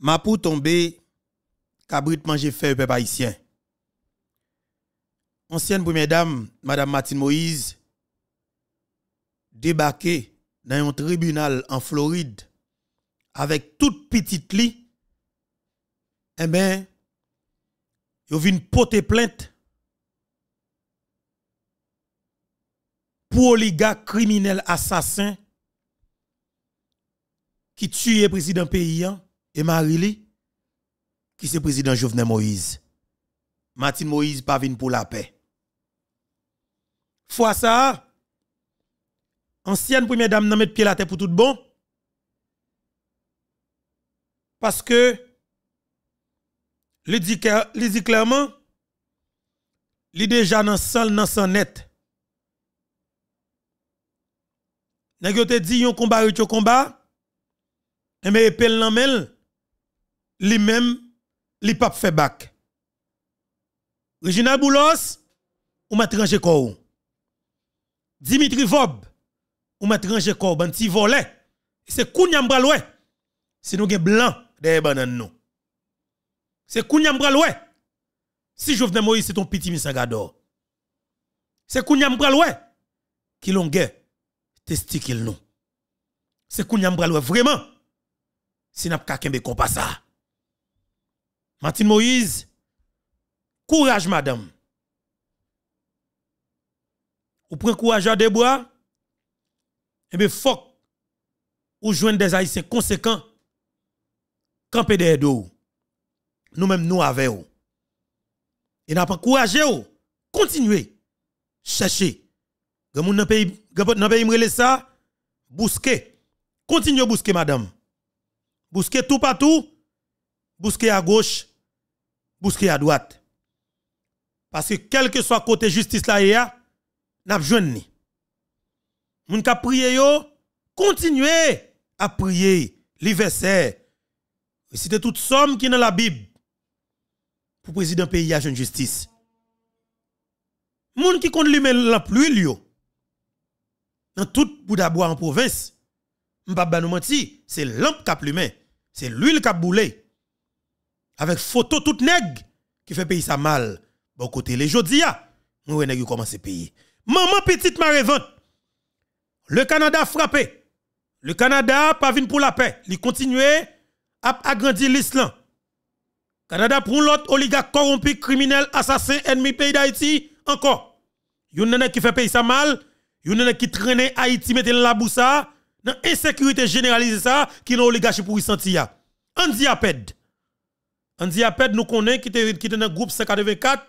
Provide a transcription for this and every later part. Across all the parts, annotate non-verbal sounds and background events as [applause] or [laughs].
ma pou tombe, kabrit manje fe peuple haïtien. Ancienne première dame, Madame Martine Moïse, débarquée dans un tribunal en Floride avec toute petite lit, eh bien, yo une pote plainte pour les gars criminels assassins qui tue le président paysan et marie Marie-Li, qui c'est président Jovenel Moïse. Martin Moïse pas pour la paix. Fois ça, ancienne première dame n'a met pied la terre pour tout bon. Parce que, lui dit, dit clairement, lui déjà dans le dans son net. N'a te dit yon combat yon combat. Et eh mais ben, le l'amel. Li même, les papes fait bac. Reginald Boulos, ou m'a tranché kou. Dimitri Vob, ou m'a tranché corps, ben ti C'est Kounyam Braloué. Si nous avons blanc de banane nou. C'est Kounyam Braloué. Si Jovenel Moïse, c'est ton petit Se C'est Kounyam Braloué ki l'ont testikil nous. C'est Kounyam Braloué vraiment. Si n'a kakembe qu'à Martine Moïse, courage, madame. Ou prenez courage à des bois, et eh bien, fuck, ou joindre des Haïtiens conséquents, camper des dos. nous même nous avec vous. Et n'a pas encouragé vous. Continuez. Cherchez. Vous vous pays, pas ça, busquez. Continuez à bousquer, madame. Busquez tout partout. Busquez à gauche. Bousquet à droite. Parce que quel que soit côté justice là, il y a, ni. Moun ka prié yo, continuez à prier c'est. C'est toute somme qui est dans la Bible pour président pays à jeune justice. Moun qui compte l'huile la pluie yo. Dans tout bout en province. nous menti, c'est lampe qui a c'est l'huile qui a avec photo tout nèg qui fait payer ça mal. Bon côté les jodia, a, nous nèg commence à payer. Maman petite ma revente Le Canada frappé. Le Canada pas venu pour la paix, il continue à agrandir l'Islam. Canada prend l'autre oligarque corrompu, criminel, assassin, ennemi pays d'Haïti encore. Yon nèg qui fait payer ça mal, yon nèg qui traîne Haïti mette la boussa dans insécurité généralisée ça qui n'a oligarchie pour y sentir. On dit on Andy Aped nous connaît qui était dans le groupe 184,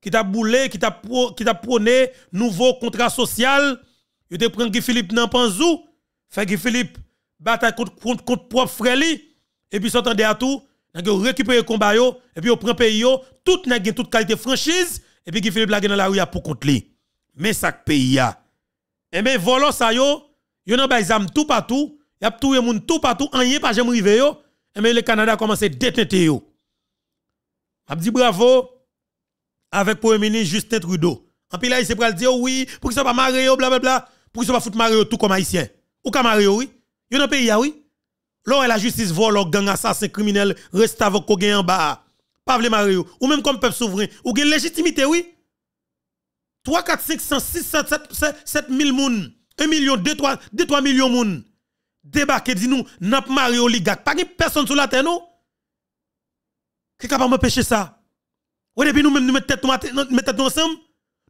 qui t'a boulé, qui t'a prôné nouveau contrat social. Il était pris Guy Philippe dans Panzou, fait Guy Philippe bataille contre, contre, contre propre frère et puis s'entendait à tout, a récupéré combat et puis on prend pays yo, tout n'a toute qualité franchise, et puis Guy Philippe la dans la rue pour contre lui. Mais ça pays ya. Et eh ben volant ça yo, yo nan bay zam tout partout, y a tout moun tout partout, rien pas jamais rivé et eh bien le Canada commence à détenter dit bravo avec Premier ministre Justin Trudeau. En pile, c'est pour dire oui, pour qu'il soit pas oh, bla blablabla, pour qu'il ça pas foutre Mario oh, tout comme haïtien. Ou comme Mario, oh, oui. Yon un pays, ah, oui. est la justice vole, gang assassin criminel, reste avec ko en bas. Pavle Mario, ou même comme peuple souverain, ou gen légitimité, oui. 3, 4, 5, 100 6, 7, 7, 7, 000 moun, 1 million, 2, 3, 2, 3 millions moun. Débarquer, dis-nous, n'a pas ou ligat, pas personne sur la terre, non? Qui est capable d'empêcher ça? Ou depuis nous-mêmes, nous mettons tête ensemble,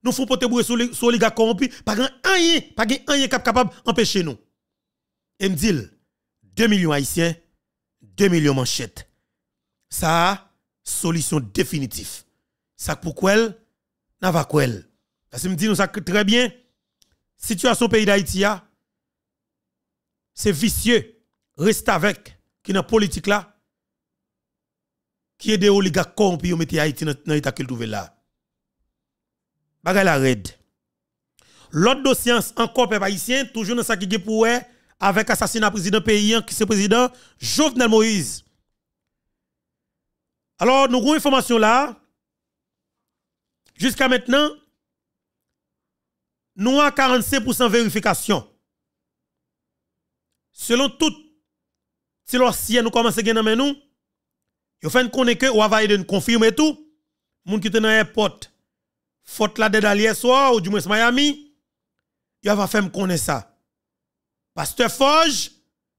nous faisons porter bourré sur les gars corrompus, pas grand rien, pas rien capable d'empêcher nous. Et me dit, 2 millions haïtiens, 2 millions manchettes. Ça, solution définitive. Ça pour quoi elle, n'a quoi Parce que me dit nous ça très bien. Situation pays d'Haïti ah, c'est vicieux. Reste avec qui dans politique là qui est des oligarques corrompus qui ont Haïti dans l'état qu'il trouve là. Bagay la red. L'autre dossier, encore peuple haïtien, toujours dans sa qui est pour avec assassinat président paysan hein, qui c'est président Jovenel Moïse. Alors, nous avons une information là. Jusqu'à maintenant, nous avons 45% vérification. Selon tout, si l'ancien nous commençons à gagner nous, Yo fait qu'on que ou de confirmer tout. Moun qui te dans porte. Faute la dedans hier soir ou du moins Miami. Yo va faire me connaître ça. Pasteur Forge,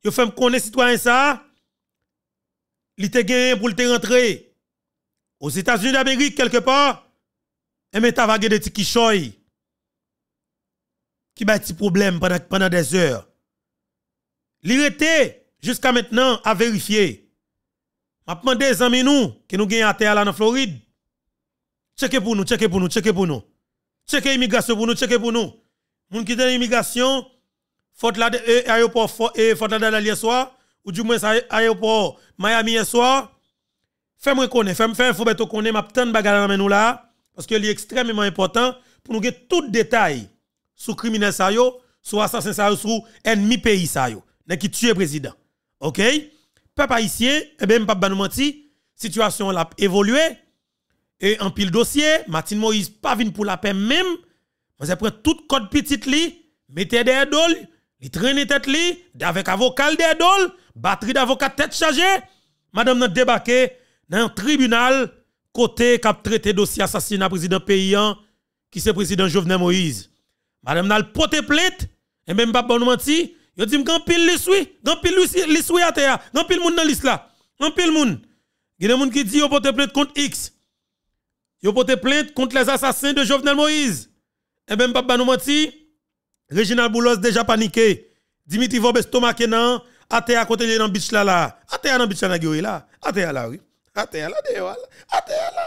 yo Je kone citoyen ça. Il te gagné pour te rentrer aux États-Unis d'Amérique quelque part. Et t'a t'as de de tikichoy. Qui bat des problème pendant, des heures. était... jusqu'à maintenant, à vérifier m'a demandé des amis nous qui nous gagnent à terre là en Floride. Checker pour nous, checker pour nous, checker pour nous. Checker immigration pour nous, checker pour nous. Les gens qui l'immigration, immigration, là eh, aéroport et faut là hier soir ou du moins aéroport Miami hier soir. Fais-moi connaître, fais-moi faire je vais connaître m'a tant bagarre dans nous là parce que est extrêmement important pour nous tous les détails sur criminel ça yo, sur assassin ça yo, sur ennemi pays ça yo, qui tue président. OK? pas ici, et bien, pas nous menti, situation a évolué. Et en pile dossier, Martin Moïse pas venu pour la paix même. Mais après tout code petit li, mettez des dol, il traîne tête li, avec avocat des dol, batterie d'avocat tête chargée. Madame n'a débarqué dans tribunal côté cap traité dossier assassinat président paysan qui c'est président Jovenel Moïse. Madame le porté plainte et eh ben, même pas bon menti, Yo dit qu'en pile lis sui, dans pile lis sui à terre, dans pile moun dans lis là. Dans pile moun. Il y a des gens qui disent yo pote plainte contre X. Yo pote plainte contre les assassins de Jovenel Moïse. Et eh ben papa nous menti, Reginald Boulos déjà paniqué. Dimitri Vobes stomaqué nan, à terre à côté dans bitch là là. À terre dans bitch là là, à terre là oui. À terre là, à terre là.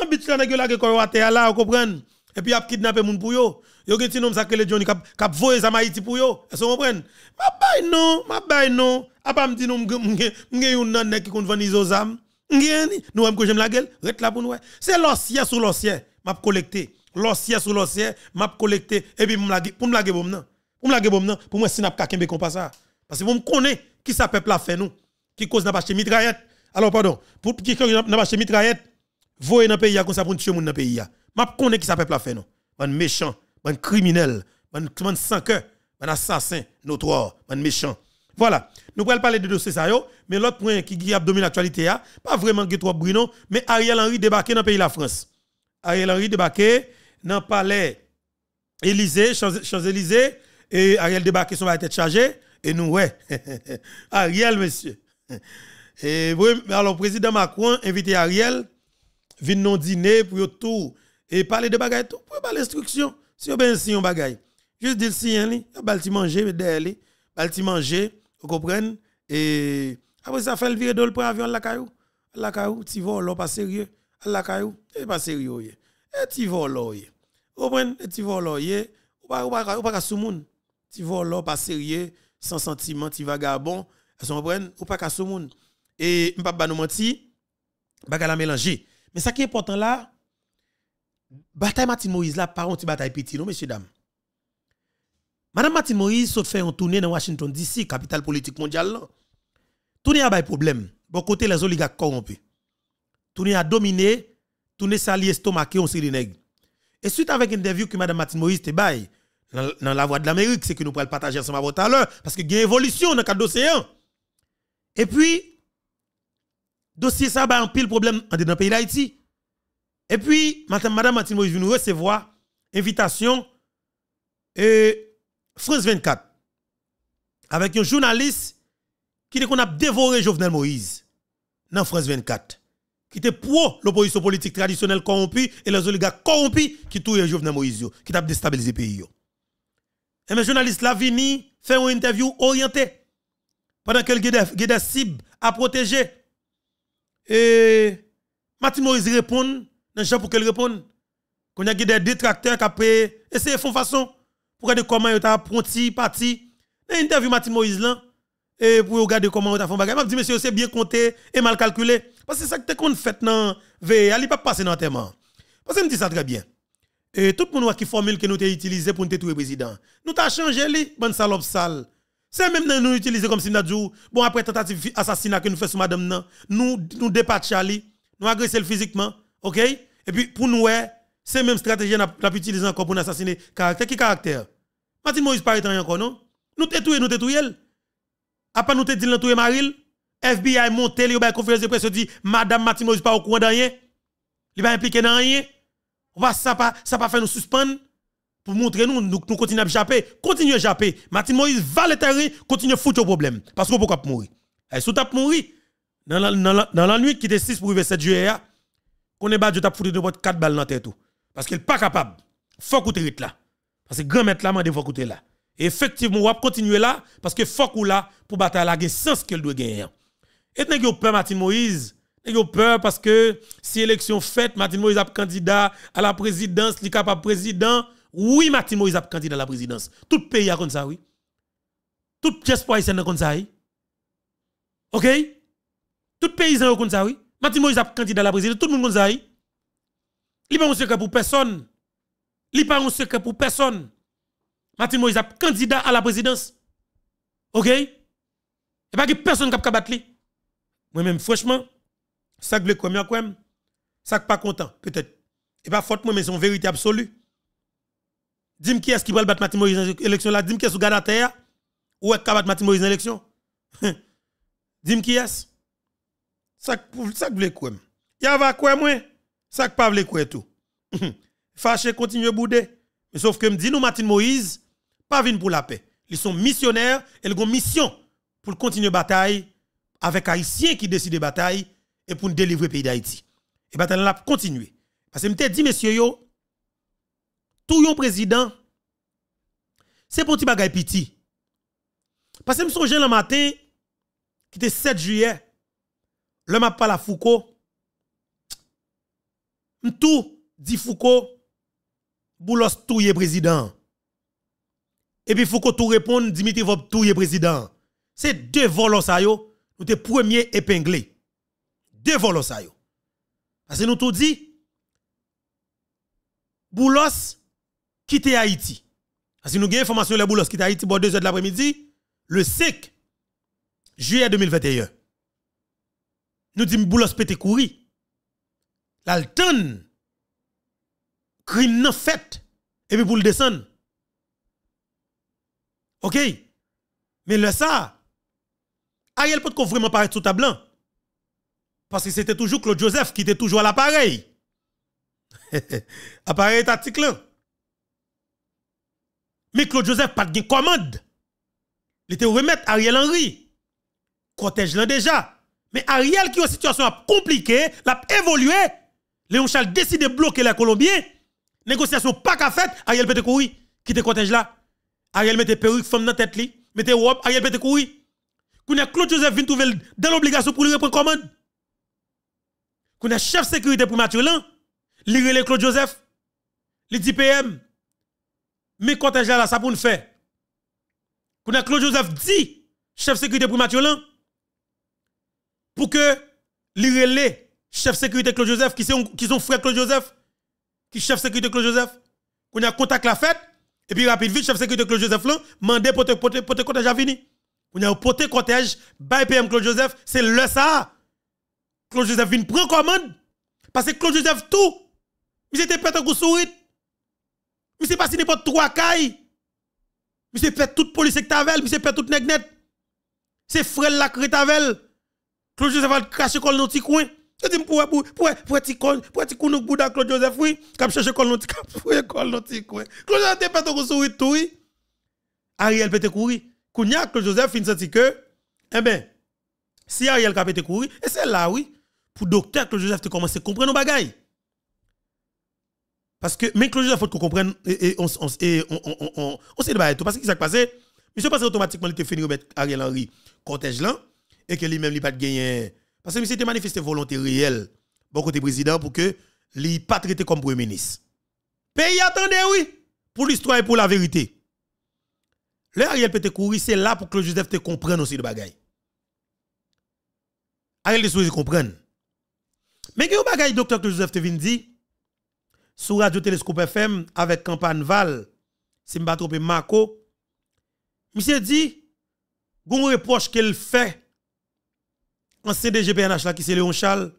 Dans bitch là là, à terre là, vous comprenez et puis a kidnappé moun pour yo yo gen ti nom ça que Johnny cap cap voyer ça Haiti pou yo est-ce que vous comprenez ma bay non ma bay non a pas me dit non gen yon nan nek qui kon vanise aux âmes m'gen nous aime que j'aime la gueule rete là pour nous c'est l'ossier sur l'ossier m'a collecté l'ossier sur l'ossier m'a collecté et puis m'la pour m'la bon nan pour m'la bon nan pour moi sinap ka kembe kon pa ça parce que vous me connaissez qui ça peuple a fait nous qui cause n'a pas acheté mitraillette alors pardon pour qui n'a pas acheté mitraillette voye nan pays comme ça pour tuer moun dans pays je connais qui ça peuple a fait non. méchant, un criminel, un criminel sans cœur, un assassin notoire, ban méchant. Voilà, nous pouvons parler de dossier ça mais l'autre point qui a domine l'actualité pas vraiment que Bruno, mais Ariel Henry débarqué dans le pays de la France. Ariel Henry débarqué dans le palais Élysée, Champs-Élysées et Ariel débarqué son tête chargée et nous [laughs] ouais. Ariel monsieur. Et alors président Macron invité Ariel venir nous dîner pour tout et parler de bagaille tout pour pas l'instruction si on ben si on bagaille juste dire si un hein, li balti manger derrière bal balti manger vous comprenez et après ça fait le virer dans le avion la caillou la caillou ti volo pas sérieux la caillou et eh, pas sérieux et ti volo vous comprenez eh, ti volo ou pas ou pas ou pas sous monde ti volo pas sérieux sans sentiment ti vagabond vous comprenez ou pas sous monde et m'pas pas nous mentir bagaille la mélanger mais ça qui est important là bataille Martine Moïse là, par contre, bataille petit, non, messieurs, dames. Madame Martine Moïse fait en tournée dans Washington DC, capitale politique mondiale. Tournée a des problème. Bon côté les oligarques corrompus. Tournée a dominé, tournée sali estomaqué on série Et suite avec une interview que Madame Martine Moïse te baille dans, la voix de l'Amérique, c'est que nous le partager ensemble tout à l'heure, parce qu'il y a une évolution dans le cadre d'océan Et puis, dossier ça a bah, un pile problème dans le pays d'Haïti. Et puis, madame, madame Moïse nous recevoir invitation et euh, France 24 avec un journaliste qui dit qu'on a dévoré Jovenel Moïse dans France 24, qui était pro l'opposition politique traditionnelle corrompue et les oligarques corrompus qui touillent Jovenel Moïse, qui a déstabilisé le pays. Et mes journalistes là vini faire une interview orientée pendant que des cibles à protéger. Et Martin Moïse répond dans gens pour qu'elle réponde. Qu'on a des détracteurs qui ont essayé de faire façon pour regarder comment ils ont apprenti, parti. Dans l'interview Mathieu Moïse, et pour regarder comment ils ont fait bagage. Je dis, monsieur, c'est bien compté et mal calculé. Parce que c'est ça que tu fait dans VA, il n'est pas passé dans le terme. Parce que je dis ça très bien. Et tout le monde une formule que nous avons utilisée pour nous détruire le président. Nous avons changé, les bonne salope sale. C'est même nous avons utilisé comme si nous dit, bon, après tentative d'assassinat que nous faisons sur madame, nous, nous dépatchons, nous agressons physiquement, OK Et puis pour nous c'est même stratégie n'a a utilisé encore pour assassiner caractère qui caractère. Martin Moïse pas étant encore non Nous tétouer nous A Après nous te nous Maril FBI monté li une conférence de presse dit madame Martin Moïse pas au courant de rien. Il pas impliqué dans rien. On va ça pas ça pas faire nous suspendre pour montrer nous nous, continuons à japper, Continuez à japper. Martin Moïse va le terrain, continue à foutre au problème parce que pourquoi mourir. Et eh, sous tap mourir dans la, dans la, dans la nuit qui était 6 pour 7 juillet qu'on est battu, t'as foutu de votre 4 balles dans tête tout. Parce qu'il n'est pas capable. Faut coûter là. Parce que grand maître là, il faut coûter là. effectivement, on va continuer là, parce que faut ou là, pour bataille la gagne sens qu'elle doit gagner. Et pas peur, Martin Moïse. N'a peur parce que si élection faite, Martin Moïse a candidat à la présidence, il capable président. Oui, Martin Moïse a candidat à la présidence. Tout le pays a comme ça, oui. Tout le pays a comme ça, oui. OK? Tout pays a comme ça, oui. Martin Moïse a candidat à la présidence, tout le monde sait. Il n'y a pas un secret pour personne. Il n'y a pas un secret pour personne. Martin Moïse a candidat à la présidence. OK Il n'y a pas personne qui a battre Moi-même, franchement, ça que comme quand même, ça pas content, peut-être. Et pas faute moi, mais c'est une vérité absolue. Dis-moi qui est-ce qui va battre Martin Moïse dans l'élection là. Dis-moi qui est-ce qui terre. Ou est-ce qui va battre Martin Moïse dans l'élection. [laughs] Dis-moi qui est-ce. Ça ça vle Y Ya va quoi moi. Ça pas vle quoi tout. [laughs] Fâché continue bouder. Mais sauf que me dit nous Martin Moïse pas venu pour la paix. Ils sont missionnaires et ils ont mission pour continuer bataille avec haïtiens qui décident bataille et pour nous délivrer le pays d'Haïti. Et bataille là continuer. Parce que me dit messieurs yo tout yon président c'est pour petit bagaille petit. Parce que me songe le matin qui était 7 juillet le m'a parle à Foucault, tout dit Foucault, Boulos touye président. Et puis Foucault tout répond, Dimitri tout touye président. C'est deux volos à yo, nous te premier épinglé. Deux volos à yo. Parce que nous tout dit, Boulos quitte Haïti. Parce que nous avons information le Boulos quitte Haïti pour 2 heures de l'après-midi, le 5 juillet 2021 nous disons que pété courir Là, le temps, crime en fait, et puis pour le descendre. Ok? Mais le ça, Ariel peut vraiment paraître sous table. Parce que c'était toujours Claude Joseph qui était toujours à l'appareil. [laughs] appareil tactique là. Mais Claude Joseph pas de commande. Il était remettre Ariel Henry. Cortège là déjà. Mais Ariel, qui a une situation compliquée, l'a évolué. Léon Charles décide de bloquer les Colombiens. Négociation pas qu'à fait, Ariel peut courir. Quitte le cortège là. Ariel mette perruque, femme dans la tête. Mette robe, Ariel peut courir. Quand Claude Joseph vient trouver dans l'obligation pour lui reprendre commande. Quand a chef sécurité pour Mathieu Lan, il Claude Joseph. Il dit PM. Mais cortège là, ça pour nous faire. Quand Claude Joseph dit, chef sécurité pour Mathieu Lan, pour que l'irélé, chef sécurité Claude Joseph, qui sont, qui sont frères Claude Joseph, qui chef sécurité Claude Joseph, qu'on a contact la fête, et puis rapide vite, chef sécurité Claude Joseph là, mandé pour te, pour te, pour à fini. On a porté cottage, by PM Claude Joseph, c'est le ça. Claude Joseph vient prendre commande, parce que Claude Joseph tout, il était pété un sourire. Il s'est passé n'importe trois cailles. Il s'est fait toute police avec Tavel, il s'est fait toute nègnette. C'est frère la crête Claude Joseph a le col dans petit coin. Je dis pour pour pour petit coin, pour petit coin bout de Claude Joseph oui, cap chercher col dans petit col dans [laughs] petit coin. Claude Joseph te pas ton sourire tout. Ariel peut te courir. Kounya Claude Joseph fin senti que eh ben si Ariel cap te courir, et c'est là oui pour docteur Claude Joseph te commencer comprendre nos bagailles. Parce que, mais Claude Joseph, faut qu'on comprenne, et, on, on, on, on, on, on, sait de tout. Parce que ce qui s'est passé, monsieur passé automatiquement, il était fini mettre Ariel Henry cortège là et que lui-même, il pas de gagner. Parce que c'était manifesté volonté réelle, bon côté président, pour que lui pas traité comme premier ministre. Pays attendait oui, pour l'histoire et pour la vérité. Le Ariel peut te courir, c'est là pour que Joseph te comprenne aussi de bagaille. Ariel te souhaite comprendre. Mais que bagaille, docteur, Joseph te vient dire, sur Radio Télescope FM, avec Campagne Val, si je Mako, Marco, monsieur dit, gon reproche qu'elle fait en CDGPNH, là qui c'est Léon Charles,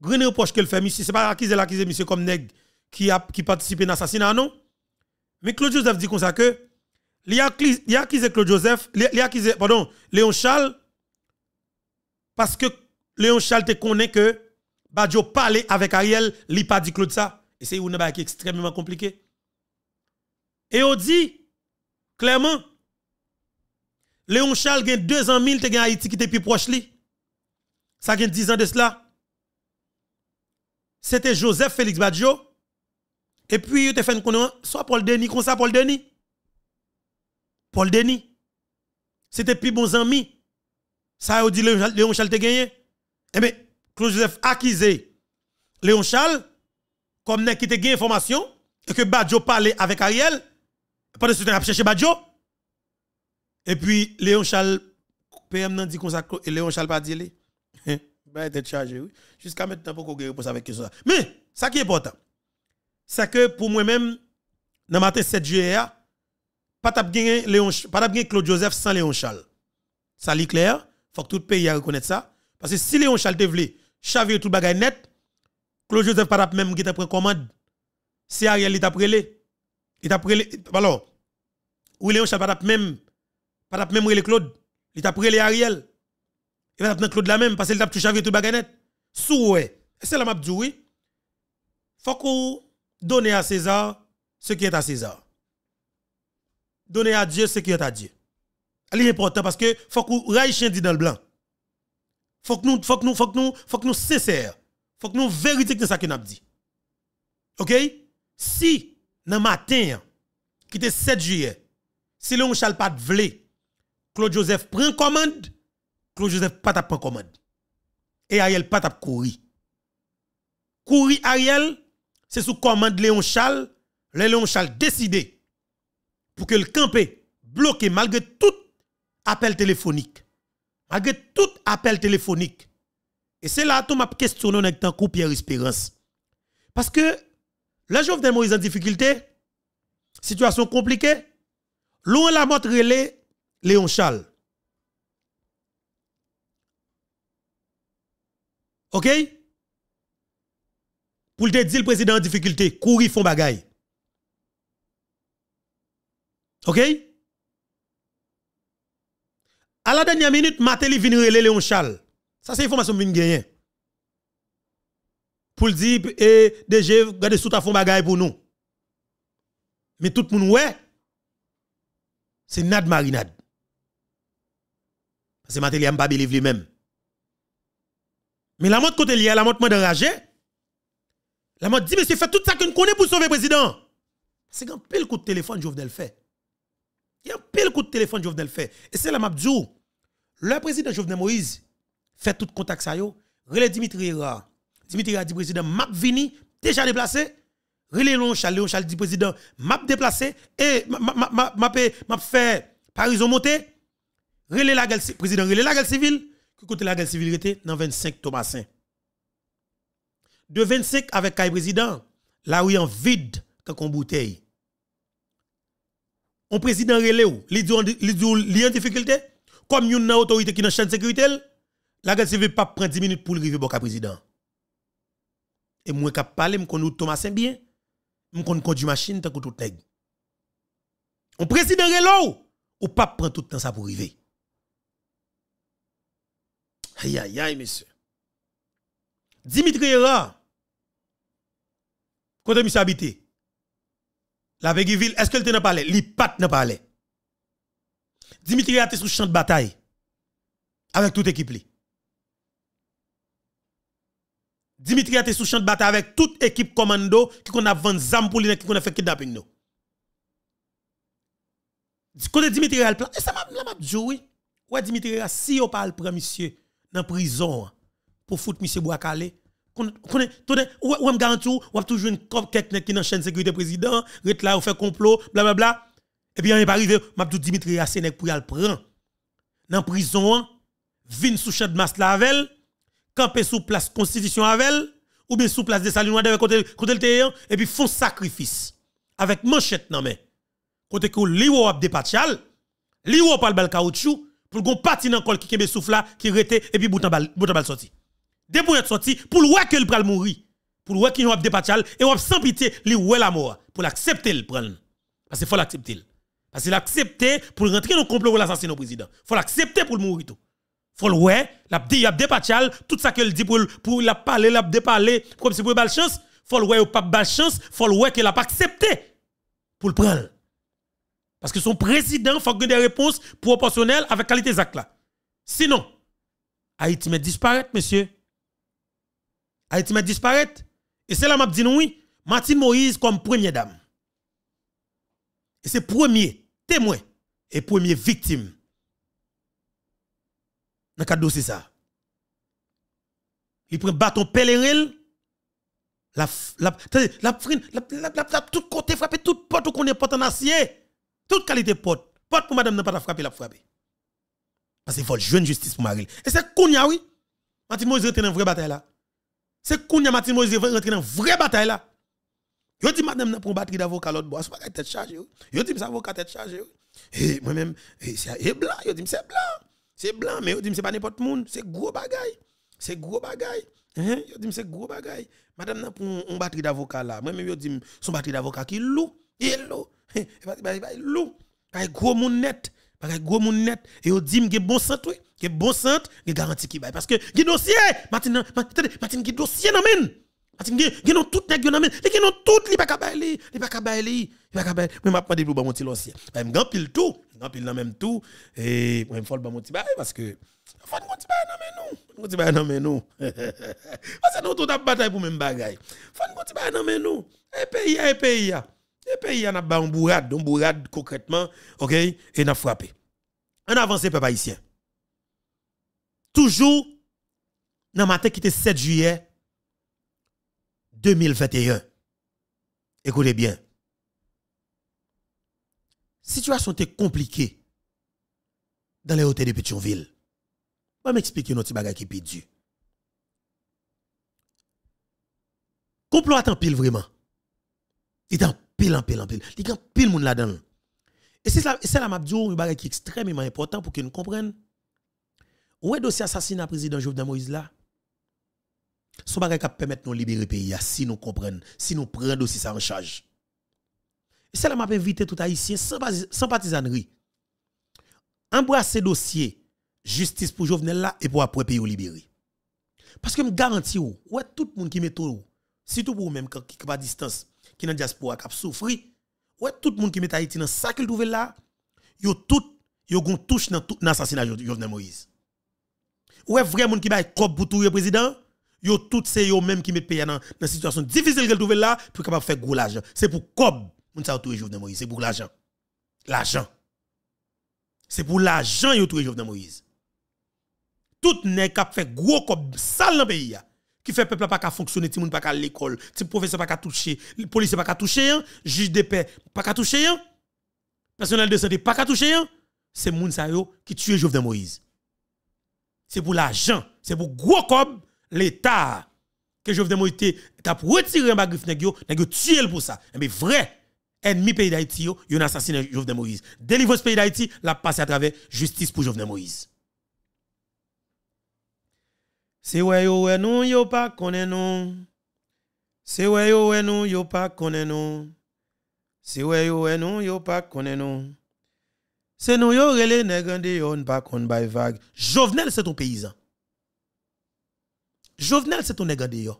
grand reproche qu'elle fait, monsieur, c'est pas accusé l'accusé, monsieur comme qui a qui participé à l'assassinat, non? Mais Claude Joseph dit comme ça que, il a accusé Claude Joseph, pardon, Léon Charles, parce que Léon Charles te connaît que Badjo parlait avec Ariel, il pas dit Claude ça. Et c'est une qui extrêmement compliqué. Et on dit, clairement, Léon Charles a deux ans mille, te gagne Haïti qui te plus proche lui ça fait 10 ans de cela. C'était Joseph Félix Badjo. Et puis, il te fait une soit Paul Denis, comme ça, Paul Denis. Paul Denis. C'était plus bons amis. Ça a dit Léon Charles te gagné. Eh bien, Claude Joseph accusé Léon Charles, comme qui te gagné information, et que Badjo parlait avec Ariel, pendant ce temps, a cherché Badjo. Et puis, Léon Charles, PM n'a dit comme ça, et Léon Charles pas dit bah, ben, tête chargée, oui. Jusqu'à maintenant, pour qu'on ait réponse avec ça. Mais, ça qui est important, c'est que pour moi-même, dans matin 7 juillet, pas de Claude Joseph sans Léon Charles. Ça l'est clair. Il Faut que tout le pays reconnaisse ça. Parce que si Léon Charles te vle chavir tout le bagage net, Claude Joseph pas même qui t'a pris commande. Si Ariel t'a prélé, il t'a prélé. Alors, ou Léon Charles pas même, pas même Claude, il t'a Ariel. Il va dans Claude la même parce qu'il a touché avec tout baganet. Soué. Et c'est la map dit oui. Faut qu'on donne à César ce qui est à César. Donner à Dieu ce qui est à Dieu. C'est important parce que faut qu'on raille dit dans le blanc. Faut que nous faut que nous faut que nous faut que nous sincères. Faut que nous vérifions dit. OK Si dans matin qui était 7 juillet, si l'on chalpe pas de vle, Claude Joseph prend commande Claude Joseph pas tap commande. Et Ariel pas courir. Courir Ariel, c'est sous commande Léon Charles. Léon Charles décidé pour que le campé bloqué malgré tout appel téléphonique. Malgré tout appel téléphonique. Et c'est là que m'a questionné avec Pierre Espérance. Parce que la de Moïse en difficulté, situation compliquée, loin la montre Léon Charles. OK Pour te dire le président en difficulté, courir font bagay. OK À la dernière minute, Matéli vient reler Léon Charles. Ça c'est information que gagner. Pour le dire et eh, DG regardez sous ta fond bagay pour nous. Mais tout le monde ouais. C'est nad marinade. Parce que Matéli a pas lui-même. Mais la mode côté lié, la mode de rage. La mode dit, Monsieur, fait tout ça qu'on connaît pour sauver le président. C'est un pile coup de téléphone Jovenel fait. Il y a un pile coup de téléphone Jovenel fait. Et c'est la map mabdou. Le président Jovenel Moïse fait tout contact ça yo. Relais Dimitri Ra. Dimitri Ra dit président, map vini, déjà déplacé. Relais Léon Charles, Léon Charles dit président, map déplacé. Et map fait Paris au monté. Relais la guerre, président, relais la guerre civile qui côté la guerre civile dans 25 Thomasin. De 25 avec le président, là où il un vide quand on bouteille. On président relé ou, li dit en difficulté, comme une autorité qui n'a chaîne sécurité, la ne civile pas prend 10 minutes pour arriver au président. Et moi qui parle, je connais Thomasin bien, je connais conduit machine tant tout nèg. On président relé ou, ou pas prend tout le temps ça pour arriver. Aïe, aïe, aïe, monsieur. Dimitri Hera, quand monsieur habité, la Vegiville, est-ce qu'elle était pas le L'IPAT n'a pas Dimitri a était sur le champ de bataille avec toute équipe. là. Dimitri sur sous champ de bataille avec toute équipe commando qui a vendu zam pour et qui qu'on a fait kidnapping nous. Quand Dimitri a le plan, et ça m'a dit oui. Ouais Dimitri si on parle prend monsieur dans la prison pour foutre M. Boakale. Ou me garantit, ou toujours une cop quelqu'un qui est dans chaîne sécurité président, est là, ou fait complot, bla bla Et puis, on n'est pas arrivé, m'a tout Dimitri Yasenek pour y aller prendre. Dans prison, vin sous chaîne de masse là sous place constitution avec ou bien sous place de salinois avec côté côté le et puis font sacrifice avec manchette dans main côté que li ou a dépatchal li ou pas le bel caoutchouc pour qu'on patine dans col qui kebe souffle là, qui rete, et puis bouton bal, en bal sorti. Dès pour être sorti, pour le voir que le pral mourir, pour le voir qu'il n'y a et on sans pitié, li wè la mort, pour l'accepter le prendre. Parce qu'il faut l'accepter. Parce qu'il l'accepter pour rentrer dans le complot pour l'assassinat au président. faut l'accepter pour le mourir tout. faut le voir, la dit, dépatchal, tout ça qu'elle dit pour, pour la parler, la déparler, comme si pour bal chance, faut le voir, pas bal chance, faut le voir qu'elle a pas accepté pour le prendre. Parce que son président faut que des réponses proportionnelles avec qualité exacte là. Sinon, Haïti met disparaître, monsieur. Haïti met disparaître. Et c'est là m'a dit oui, Martine Moïse comme première dame. Et c'est premier témoin et premier victime. Dans le dossier ça. Il prend bâton pèlerin la la la la côté frapper toute porte qu'on est pas en acier. Toute qualité porte. Porte pour madame n'a pas frappé, la frappé. Parce qu'il faut une justice pour Marie. Et c'est Kounia, oui. Martin Moïse rentre dans une vraie bataille là. C'est Kounia Mathieu Moïse rentre dans une vraie bataille là. Yo dit madame n'a pas une batterie d'avocat l'autre bois. C'est pas tête chargée. Yo dit avocat tête chargée. Et moi-même, c'est blanc. Yo dit c'est blanc. C'est blanc, mais yo dit c'est pas n'importe monde. C'est gros bagaille. C'est gros bagaille. Hein? Yo dit c'est gros bagaille. Madame n'a pas une batterie d'avocat là. Moi-même, yo dit son batterie d'avocat qui loue. Il est loup, bagay gros moun net, bagay gros moun net et yo dit que bon centre, que bon centre, gè garantie qui bail parce que gè dossier, Martin, hein, Martin gè dossier nan men. Martin gè gè non tout nèg yo nan men, li gè non tout li pa ka bail li, li pa ka bail li, li pa ka m'a pas développé mon petit dossier. Bah m'gan pile tout, m'gan pile nan même tout et moi m'fol ba mon petit bail parce que Fon kon ti bay nan men nou. Fon kon ti bay nan men nou. Fon se nou tout ap batay pou men bagay. Fon kon ti bay nan men nou. E peyi ya, e le pays en a un bourrade, un bourrade concrètement, OK, et a frappé. On avance peuple haïtien. Toujours dans matin qui était 7 juillet 2021. Écoutez bien. Situation était compliquée dans les hôtels de Pétionville. Je vais m'expliquer notre bagage qui est dû. Complot en pile vraiment. Il est en pile en pile en pile. Il y a pile monde là-dedans. Et c'est ça, c'est la m'a dit un oh, qui est extrêmement important pour que nous comprenions. Où est le dossier assassinat président Jovenel Moïse là Ce bagage qui permet de nous libérer pays ah, si nous comprenons, si nous prenons dossier ça en charge. Et c'est là m'a inviter tout haïtien sans, sans partisanerie. Embrasser dossier justice pour Jovenel là et pour après pays libérer. Parce que me garantis Où oh, ouais tout le monde qui met tout, oh, surtout pour vous même qui pas distance qui dans diaspora qui souffri ouais tout le monde qui met Haïti dans ça qu'il trouve là yo tout yo gon touche dans tout de Jovenel Moïse ouais vrai monde qui bail cop pour tout le président yo tout c'est yo même qui met pays dans dans situation difficile qu'il trouve là pour capable faire gros l'argent c'est pour cob monde ça tout Jovenel Moïse c'est pour l'argent l'argent c'est pour l'argent yo tout Jovenel Moïse tout n'est qui fait gros cob sale dans pays qui fait peuple pas qu'à fonctionner, tout le monde pas qu'à l'école, tout professeur pas qu'à toucher, police policier pas qu'à toucher, hein, juge de paix pas qu'à toucher, hein. personnel de santé pas qu'à toucher, hein. c'est moun sa yo qui tue Jovenel Moïse. C'est pour l'argent, c'est pour gros l'état que Jovenel Moïse a retiré un bagriffe, nèg a tué pour ça. Eh mais vrai ennemi pays d'Haïti yo, a assassiné Jovenel Moïse. Délivre ce pays d'Haïti, la passe à travers justice pour Jovenel Moïse. Se wè yo wè yo pa nou. Se wè yo yo pa nou. Se wè yo yo pa nou. Se nou yo rele negande yo pa kon bay vague. Jovenel c'est ton paysan. Jovenel c'est ton negande yo.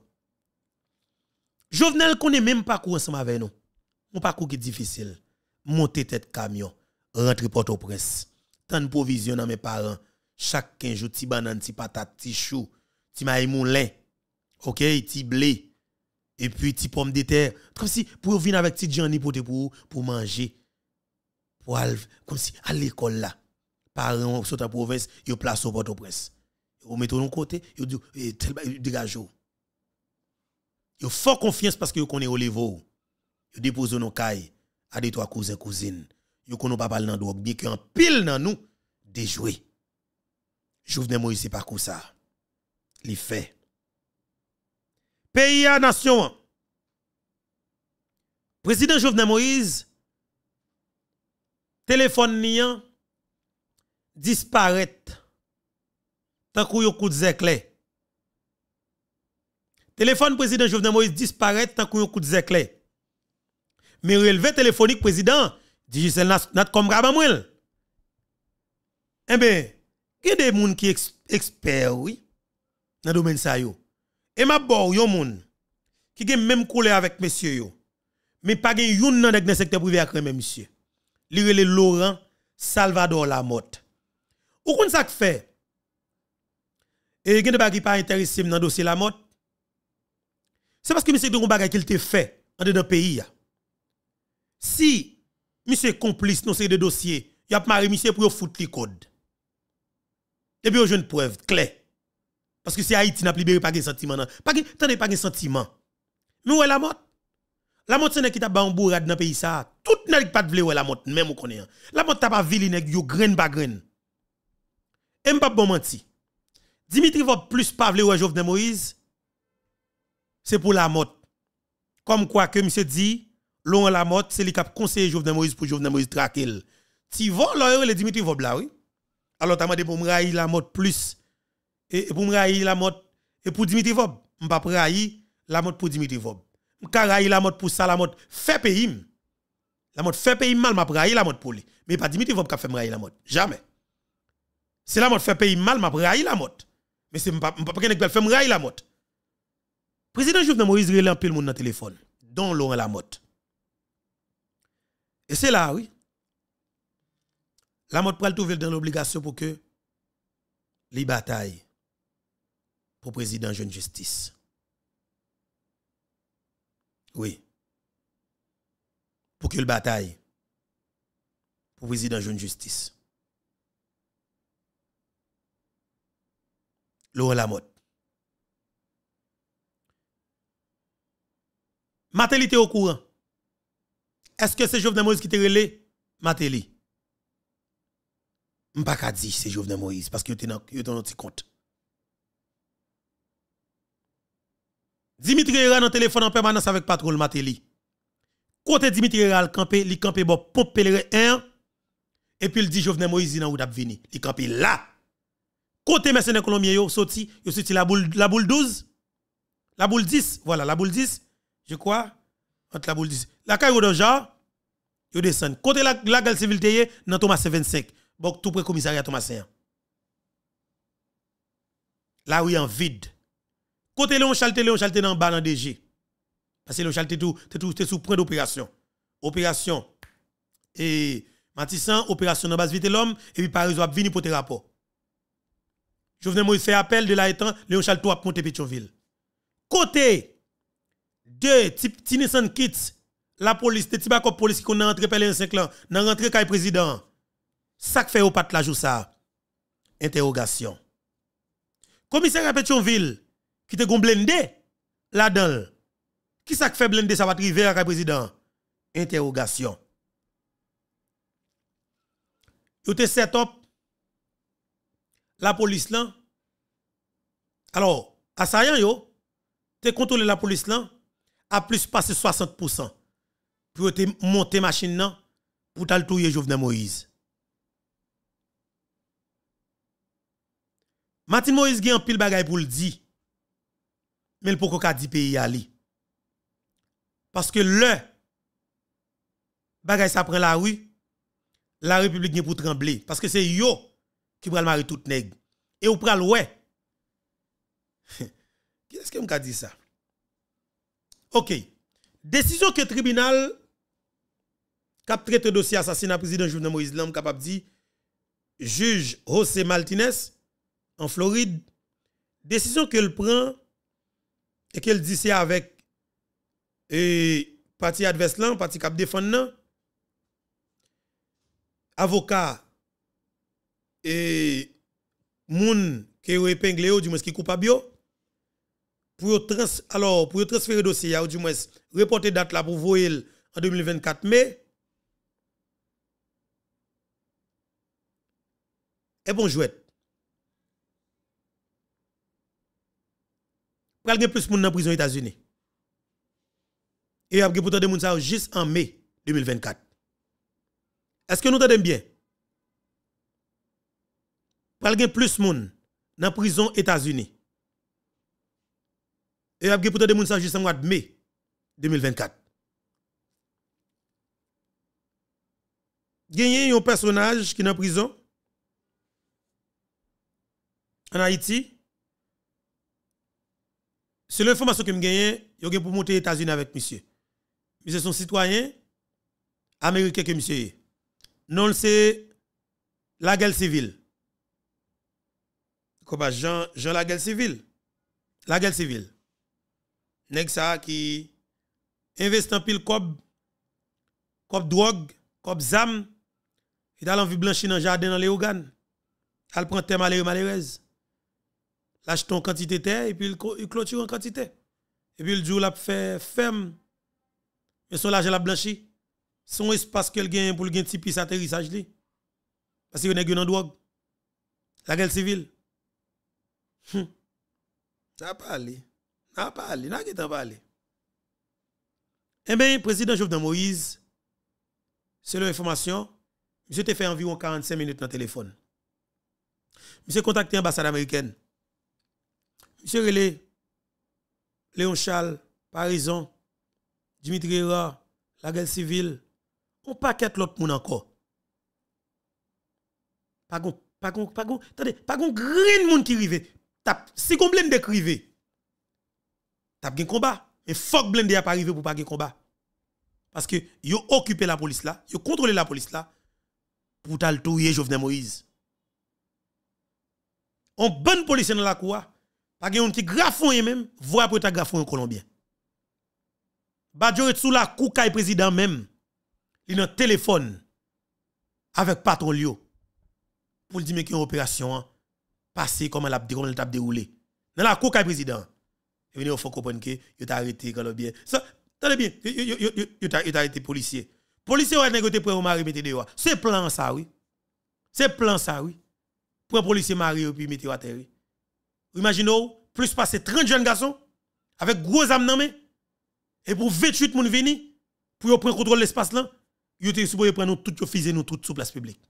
Jovenel connaît même pas quoi ensemble avec nous. Mon parcours qui ki difficile. Monter tête camion, rentrer Port-au-Prince. Tant de provisions dans mes parents. Chacun, je ti petit banane, petit patate, chou ti maïs moulin, ok, ti blé, et puis ti pomme de terre. Comme si pour venir avec ti Johnny pour, pour, pour manger. Pour aller, comme si à l'école là, parents sur ta province, ils place au Port-au-Prince. Vous tout de côté, ils dit, eh, dégage. Ils fort confiance parce que vous est au niveau. Ils dépose nos cailles à des trois cousins, cousines. Ils connaissent pas parler dans drogue, bien un pile dans nous, déjouer. Jovenel Moïse, c'est pas comme ça li fait. Pays à nation. Président Jovenel Moïse, téléphone niant disparaît. Tant qu'on coup de Téléphone président Jovenel Moïse disparaît tant qu'on coup de zekle. Mais relevé téléphonique président, Digicel nat comme Eh bien, il y a des gens qui sont experts, oui dans le domaine ça yo. Et ma bor yon moun qui gen même couleur avec monsieur yo. Mais pas gen yon nan dans secteur privé à même monsieur. Lire le Laurent Salvador Lamotte. Ou kon ça fait? Et gen de bagay pas intéressé dans dossier Lamotte. C'est parce que monsieur de bagay qu'il te fait en dedans pays Si monsieur complice dans ce de dossier, y a marié monsieur pour foutre les codes. Et puis yon une preuve claire. Parce que c'est Haïti n'a pas libéré pas de sentiment. Pas de, pas de sentiment. Nous, la mort. La mort, c'est qui t'a un bourrade dans pays ça. Tout n'est pas de vle la mort, même ou connaît. Hein. La mort t'a pas vili nèg yo grain pas grain. Et pas bon menti. Dimitri va plus pas vle Jovenel Moïse. C'est pour la mort. Comme quoi que monsieur dit, la Lamotte, c'est lui qui a conseillé Jovenel Moïse pour Jovenel Moïse traquer. Si vous, le Dimitri Vob là, oui. Alors, t'as demandé pour me la mode plus et pour me railler la mot, et pour Dimitri Vob, je pas la mot pour Dimitri Vob. Je la mot pour ça la mot fait pays. La mode fait pays mal, m'a railler la mot pour lui. Mais pas Dimitri Vob qui fait railler la motte. Jamais. C'est la motte fait pays mal, m'a railler la mot. Mais c'est pas pas quelqu'un qui fait railler la mot. Président Jovenel Moïse relè en pile monde dans téléphone, dont Laurent mot. Et c'est là oui. la pour le trouver dans l'obligation pour que les batailles pour président jeune justice. Oui. Pour que le bataille pour président jeune justice. Laurent Lamotte. Matéli était au courant. Est-ce que c'est Jovenel Moïse qui t'a relé Matéli. Je ne pas dire c'est Jovenel Moïse parce que tu es dans un petit compte. Dimitri a en téléphone en permanence avec patrouille Matéli. Côté Dimitri il campé, li campé bon 1 et puis il dit Jovenel Moïse nan ou d'ap vini. Il campé là. Côté mercenaires colombien yo sorti, yo sorti la boule la boule 12, la boule 10, voilà la boule 10, je crois entre la boule 10. La caille de Jean, yo descend. Côté la la gal teye dans Thomas 25. Bon tout près commissariat Thomas 1. Là où il en vide. Côté Léon Chalte, Léon Chalte dans bas dans DG. Parce que Léon Chalte tout, tout, sous point d'opération. Opération. Et Matissan, opération dans base vite l'homme, et puis Paris va venir pour tes rapports. Jovenel Moïse fait appel de la étant, Léon Chalte a monté Pétionville. Côté de Tinison Kits, la police, de Tibakop police qui a rentré Pelé 5 ans, dans rentré le président. Ça fait au pat la jour ça. Interrogation. Commissaire à Pétionville, qui te blende là-dedans. Qui ça fait blende ça va arriver président Interrogation. Yo te set up la police là. Alors, assayant, yo te contrôlé la police là à plus passé 60% pour te monter machine là pour t'al touyer Jovenel Moïse. Martin Moïse a un pile bagay pour le dire mais le pourquoi dit pays aller. Parce que le bagay ça prend la rue, la République n'est pour trembler. Parce que c'est yo qui le mari tout nèg. Et ou pral ouais. [laughs] qui est-ce qui m'a dit ça? Ok. Décision que le tribunal cap le dossier assassinat président Jovenel Moïse Lam capable dit juge José Martinez en Floride décision que le prend et qu'elle dit c'est avec et parti adverse là, parti cap défendre avocat et moun qui ont épinglé du moins qui coupable pour trans alors pour transférer dossier ou du moins reporter date là pour voir en 2024 mai et bon jouet pral gen plus moun nan prison États-Unis. Et a gen pourtant de moun ça juste en mai 2024. Est-ce que nous t'aimons bien? Pral gen plus moun nan prison États-Unis. Et ap gen pourtant de moun ça juste en mai 2024. Gagné un personnage qui est en prison en Haïti c'est l'information que me gagne, pour monter aux États-Unis avec monsieur. Monsieur son citoyen américain que monsieur Non c'est la guerre civile. Jean la guerre civile. La guerre civile. Nèg ça qui investit en pile cob drogue, cob zam, il a l'envie blanchir dans le jardin dans les organes. Elle prend thème malheureux malheureuse lâche ton quantité terre et puis il clôture en quantité. Et puis le jour, il fait ferme. Mais son l'argent l'a blanchi. Son espace qu'elle gagne pour le peu petit atterrissage li. Parce qu'il pas dans drogue. La guerre civile. Hum. a pas allé. N'a pas allé. a pas allé. Eh bien, président Jovenel Moïse, selon l'information, monsieur a fait environ 45 minutes dans le téléphone. Monsieur contacté l'ambassade américaine. Monsieur Relé, Léon Charles, Parison, Dimitri Ra, la guerre civile, on paquette l'autre monde encore. Pas gon, pas gon, pas gon, attendez, pas grand monde qui rive. Tap, si gon blende qui rive. Tap gen combat, mais fuck blende a pas arrivé pour pas gen combat. Parce que yo occupé la police là, yo contrôlé la police là pour tal touyer Jovenel Moïse. On bonne police dans la cour pas de petit grafon même, voire pour ta grafon colombien. Badjore est sous la koukaï président même. Il a téléphone avec patron Lio pour lui dire qu'il y a une opération hein. passée comme elle a déroulé. Dans la koukaï président. Et il faut comprendre que il t'a arrêté colombien. Ça, bien, il t'a arrêté policier. Policier a négocié pour mari mettre dehors. C'est plan ça oui. C'est plan ça oui. Pour policier mari puis mettre à terre imaginez, plus passer 30 jeunes garçons avec gros âmes dans et pour 28 personnes venir, pour prendre contrôle de l'espace là, ils étaient supposé prendre tout les fise nous toutes sous place publique.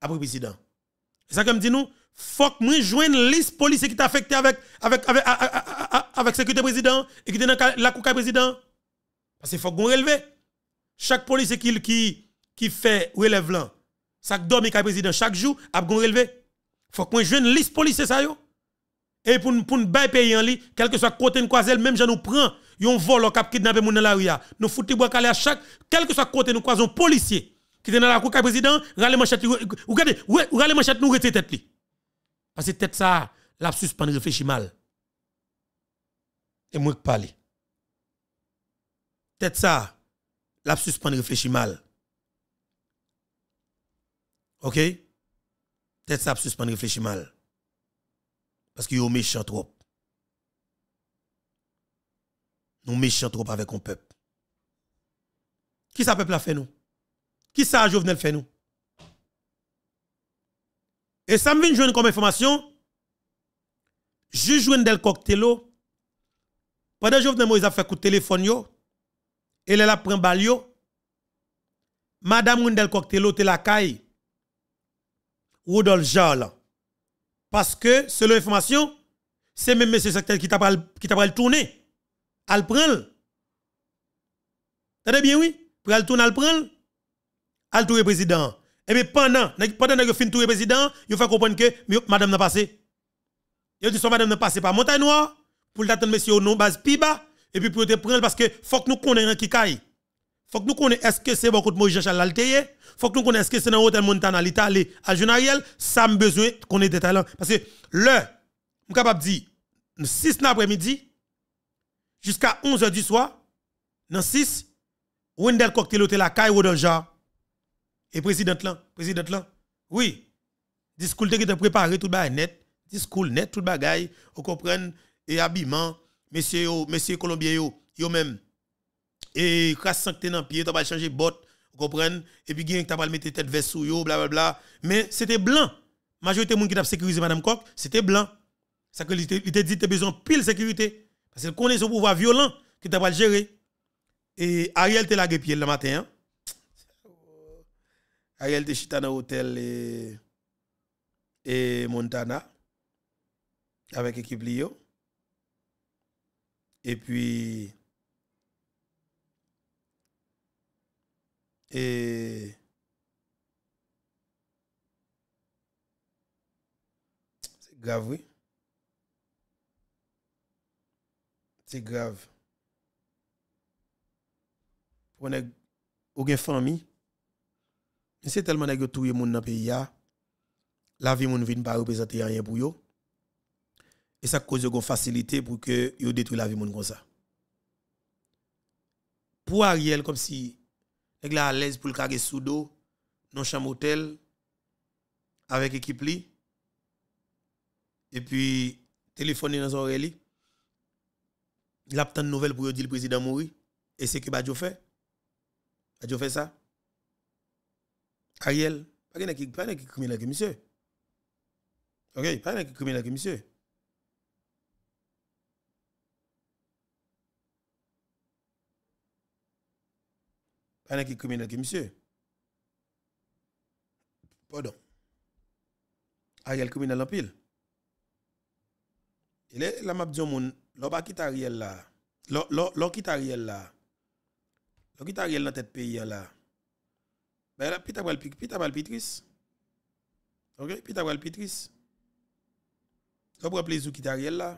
Après président. Et ça comme dit nous, faut que moi joigne liste policiers qui t'a affecté avec avec avec avec, sécurité président et qui dans la cour président. Parce qu'il faut qu'on relève. Chaque police qui qui qui fait relève là, ça dormi président chaque jour, a qu'on relever. Faut que moi une liste policiers ça yo et pour pour belle pays en li quel que soit côté nous croiser même j'en nous prend yon volo cap kidnapper moun la nous foutons bois à chaque quel que soit côté nous croisons policier qui est dans la cour président rale manchette regardez rale manchette nous retirer tête li parce que tête ça la suspend réfléchit mal et moi qui parle tête ça la suspend réfléchit mal OK tête ça suspend réfléchit mal parce qu'ils sont méchants trop. Nous méchants trop avec un peuple. Qui ça peuple a fait nous? Qui ça Jovenel fait nous? Et ça me vient comme information. Je Wendel Del Coctello. Pendant que Jovenel Moïse a fait coup de téléphone, elle a pris balio. Madame Wendel Coctello, te la caille. Rodolphe Jarlan. Parce que, selon l'information, c'est même M. Sectel qui t'a le tourner. À le prendre. T'as bien, oui? Pour le tourner, elle le prendre. À le président. Et eh bien, pendant, pendant que fin le président, il faut comprendre que madame n'a passé. Vous dites que madame n'a passé par Montagne Noire pour l'attendre monsieur au nom base Piba. Et puis pour te prendre parce que faut que nous connaissions qui caille faut que nous connaissions est-ce que c'est beaucoup de Moïse Jean-Charles faut que nous connaissions est-ce que c'est dans l'hôtel Montana l'Italie à Junariel, ça me besoin qu'on ait des talents. Parce que le, je suis capable de dire, 6 après midi jusqu'à 11h du soir, dans 6, Wendell Cocktail Hôtel à Cairo genre et présidente là, présidente là, oui, discours qui était préparé tout le net, discours net, tout le bagaille, vous comprenez, et habillement, messieurs, messieurs colombiens, yo, yo même, et crasse sancté dans pied, tu pas changer botte, vous comprenez Et puis qui tu pas mettre tête vers sous yo, bla bla bla. Mais c'était blanc. Majorité monde qui t'a sécurisé madame Coq, c'était blanc. Ça que il te dit tu besoin pile sécurité parce qu'il connaît son pouvoir violent qui t'a pas géré Et Ariel te lagué pied le matin. Hein. Ariel te chez dans hôtel et et Montana avec équipe Lio. Et puis E se grav we Se grav Ou gen fami Se telman a ge touye moun nan pe ya La vi moun vin pa ou pe zate Yanyan pou yo E sa kouj yo gon fasilite Pou ke yo detou la vi moun kon sa Pou a riel kom si la à l'aise pour le carrer sous dos dans chambre hôtel avec équipe et puis téléphone dans oreille il a tant de nouvelles pour dire le président mouri et c'est que Badjo fait Badjo fait ça Ariel pas de criminel que monsieur OK pas de criminel que monsieur Pa nan ki koumine ki msye? Po don. Ariel koumine lopil. E le, la map djomoun, lo ba kit Ariel la. Lo, lo, lo kit Ariel la. Lo kit Ariel nan tet peye la. Bay la, pi tabal pitris. Ok? Pi tabal pitris. Lo pou aple sou kit Ariel la.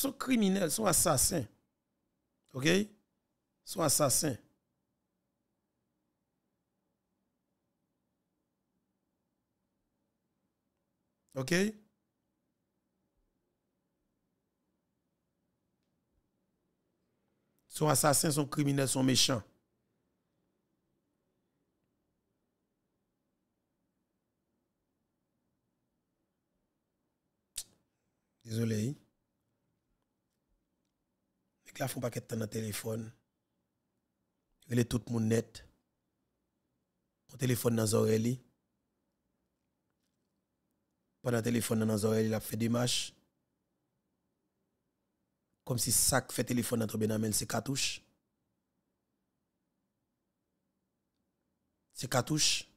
Sou krimine, sou asasen. Ok? Sou asasen. OK? Son assassins, son criminel, sont méchants. Désolé. Mais ne font pas qu'être dans le téléphone. Il est tout le monde net. Mon téléphone dans les oreilles pendant téléphone dans nos oreilles, il a fait des marches. Comme si sac fait téléphone dans Benamel, c'est cartouche. C'est cartouche.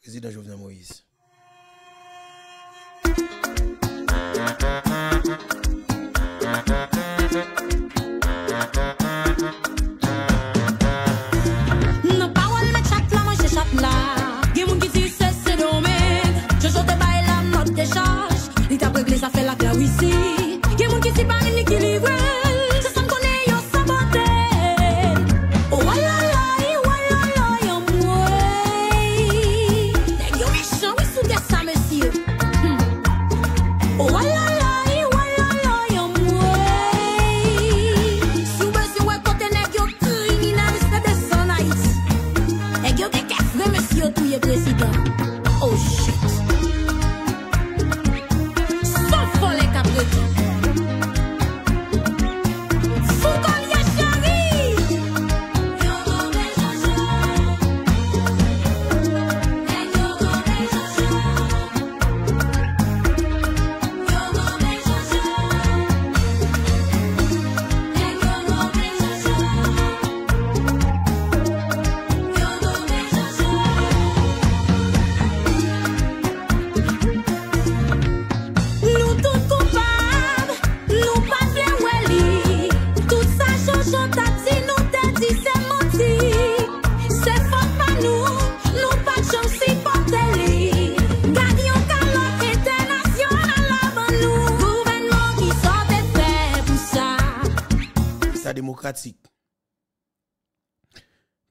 Président Jovenel Moïse.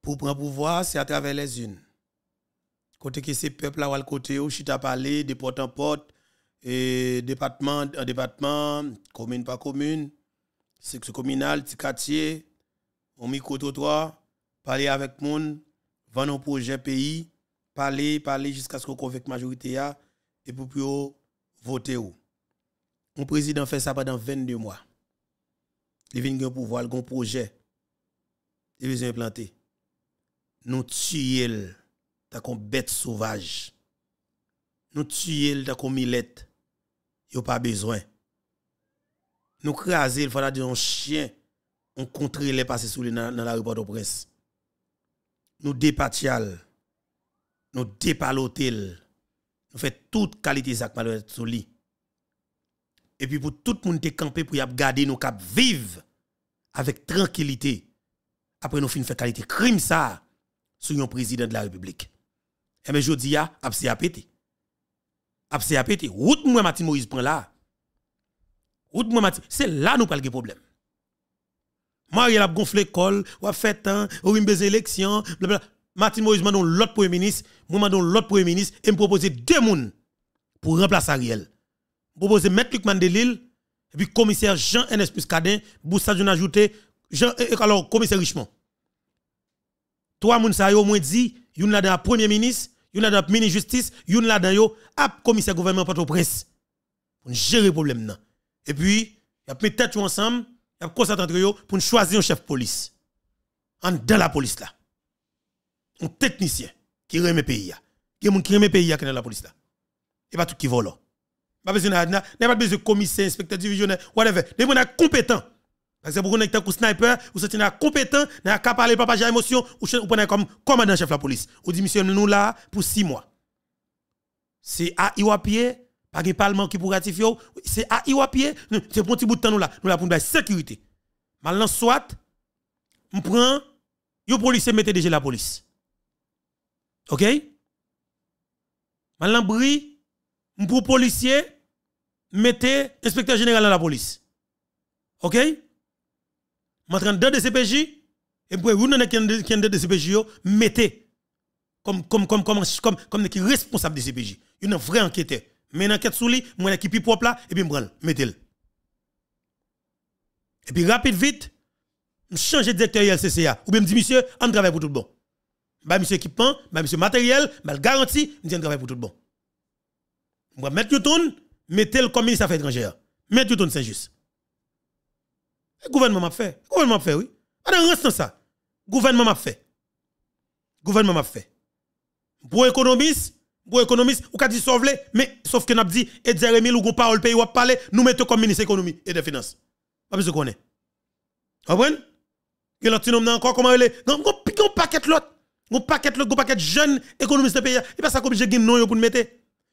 Pour prendre pouvoir, c'est à travers les unes. Côté que ces peuples-là, à côté, où à parlé, de porte en porte, et département en département, commune par commune, sexe communal, petit quartier, on micro-trottoir, parler avec monde, vendre un projet pays, parler, parler jusqu'à ce qu'on la majorité et pour plus voter. Mon président fait ça pendant 22 mois. Il vient gen pouvoir, grand projet. Li vin implanter. Nous tuer ta bêtes sauvages. sauvage. Nous tuer ta millettes Y n'ont pas besoin. Nous craser, il faudra dire un chien. On les passés sous les dans la rue de Presse. Nous dépatial. Nous dépalotel. Nous fait toute qualité sac et puis pour tout le monde est campé pour y garder nos cap vivre avec tranquillité après nous fin faire qualité crime ça sur un président de la République. Et eh mais je dis a ah, c'est à péter. c'est à péter. Route moi Martin Moïse prend là. Route moi Martin, c'est là nous pas le problème. il a gonflé l'école, ou a fait un, ou une élection, bla Martin Moïse m'a l'autre premier ministre, moi m'a l'autre premier ministre et me proposer deux monde pour remplacer Ariel proposer M. Luc Mandelil, et puis commissaire Jean-Enes Piscadin, ça Djouna ajouté, alors commissaire Richemont. Trois moun sa yo moins dit, yon la dans premier ministre, yon la dans ministre justice, yon la dans yo, ap commissaire gouvernement Pour gérer le problème Et puis, y a tête ensemble, y a entre yo pour choisir un chef de police. En dans la police là. Un technicien qui remet pays là. Qui remet pays qui qui dans la police là. Et pas tout qui vole pas besoin n'a pas besoin de commissaire, inspecteur divisionnaire, whatever. Des gens compétents. Parce que pour connecter un sniper, vous êtes compétent, n'a qu'à parler papa j'ai émotion, ou prenez comme commandant chef de la police. vous dit monsieur nous là pour six mois. C'est à Iwapie, pas de parlement qui pour ratifier, c'est à Iwapie, c'est pour un petit bout de temps nous là, nous là pour la sécurité. Maintenant soit on prend les policiers mettez déjà la police. OK? Maintenant bris pour policiers, mettez inspecteur général à la police. OK en train de CPJ et pour vous n'avez qu'un de CPJ mettez comme comme comme comme comme comme qui responsable CPJ. Une vraie enquêteur. Mais une enquête sur lui, moi équipe propre là et puis me mettez-le. Et puis rapide vite, je change de directeur LCCA. ou bien me dis, monsieur, on travaille pour tout le bon. Bah monsieur équipement, bah monsieur matériel, bah garantie, on travaille pour tout le bon. Je vais mettre le monde mettez-le comme ministre des Affaires étrangères. Mettez tout Saint-Just. Le gouvernement m'a fait. Le gouvernement m'a fait, oui. Alors, reste dans ça. Le gouvernement m'a fait. Le gouvernement m'a fait. Pour économiste, pour économiste, ou qu'a dit sauver, mais sauf que n'a dit, et Jérémy, ou gon parole pays ou parler, nous mettons comme ministre économie et des finances. Pas besoin qu'on est. Vous comprenez? Et l'autre nom encore, comment il est? Non, on paquet l'autre. On paquet l'autre, on paquet jeune économiste de pays. Et pas ça comme j'ai dit non pour le mettre.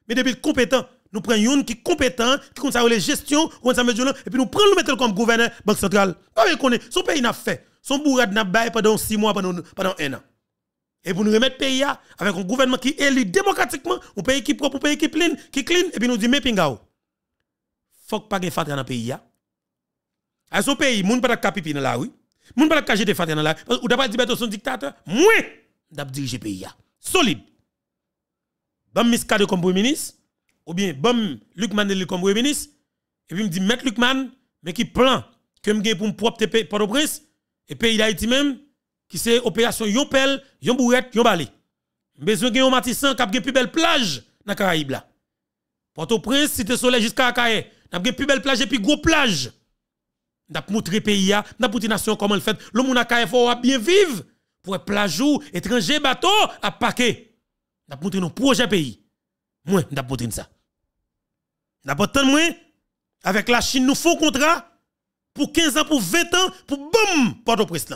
Mais depuis compétent, nous prenons un qui est compétent, qui connaît la gestion, et puis nous prenons le mettre comme gouverneur Banque centrale. Pas connaît, son pays n'a fait, son bourrade n'a pas fait pendant six mois, pendant, pendant un an. Et pour nous remettre pays avec un gouvernement qui est élit démocratiquement, un pays qui est propre, un pays qui clean, qui clean, et puis nous disons, mais pingao, faut pas qu'il dans le pays. À son pays, moun pas capipi dans la rue, moun pas de faté dans la rue, ou dit Dibeto son dictateur, moins d'ab diriger pays. Solide. mis le comme premier ministre, ou bien bon, Luc Mandeli comme premier et puis me dit, mec Luc mais qui plan que me pour me propre Port-au-Prince, et pays d'Haïti même, qui c'est opération yon pel, yon bourette, yon balai. Besoin yon matissan kap gen plus belle plage dans Caraïbes là. Port-au-Prince, cité soleil jusqu'à Akaye, n'a plus belle plage et puis gros plage. N'a montré pays a, n'a pouti nation comment le fait. Le monde Akaye faut bien vivre pour plage ou étranger bateau à paquer, N'a montré nos projet pays. Moi, je ça. de moi, avec la Chine, nous faisons contrat pour 15 ans, pour 20 ans, pour boum, Port-au-Prince.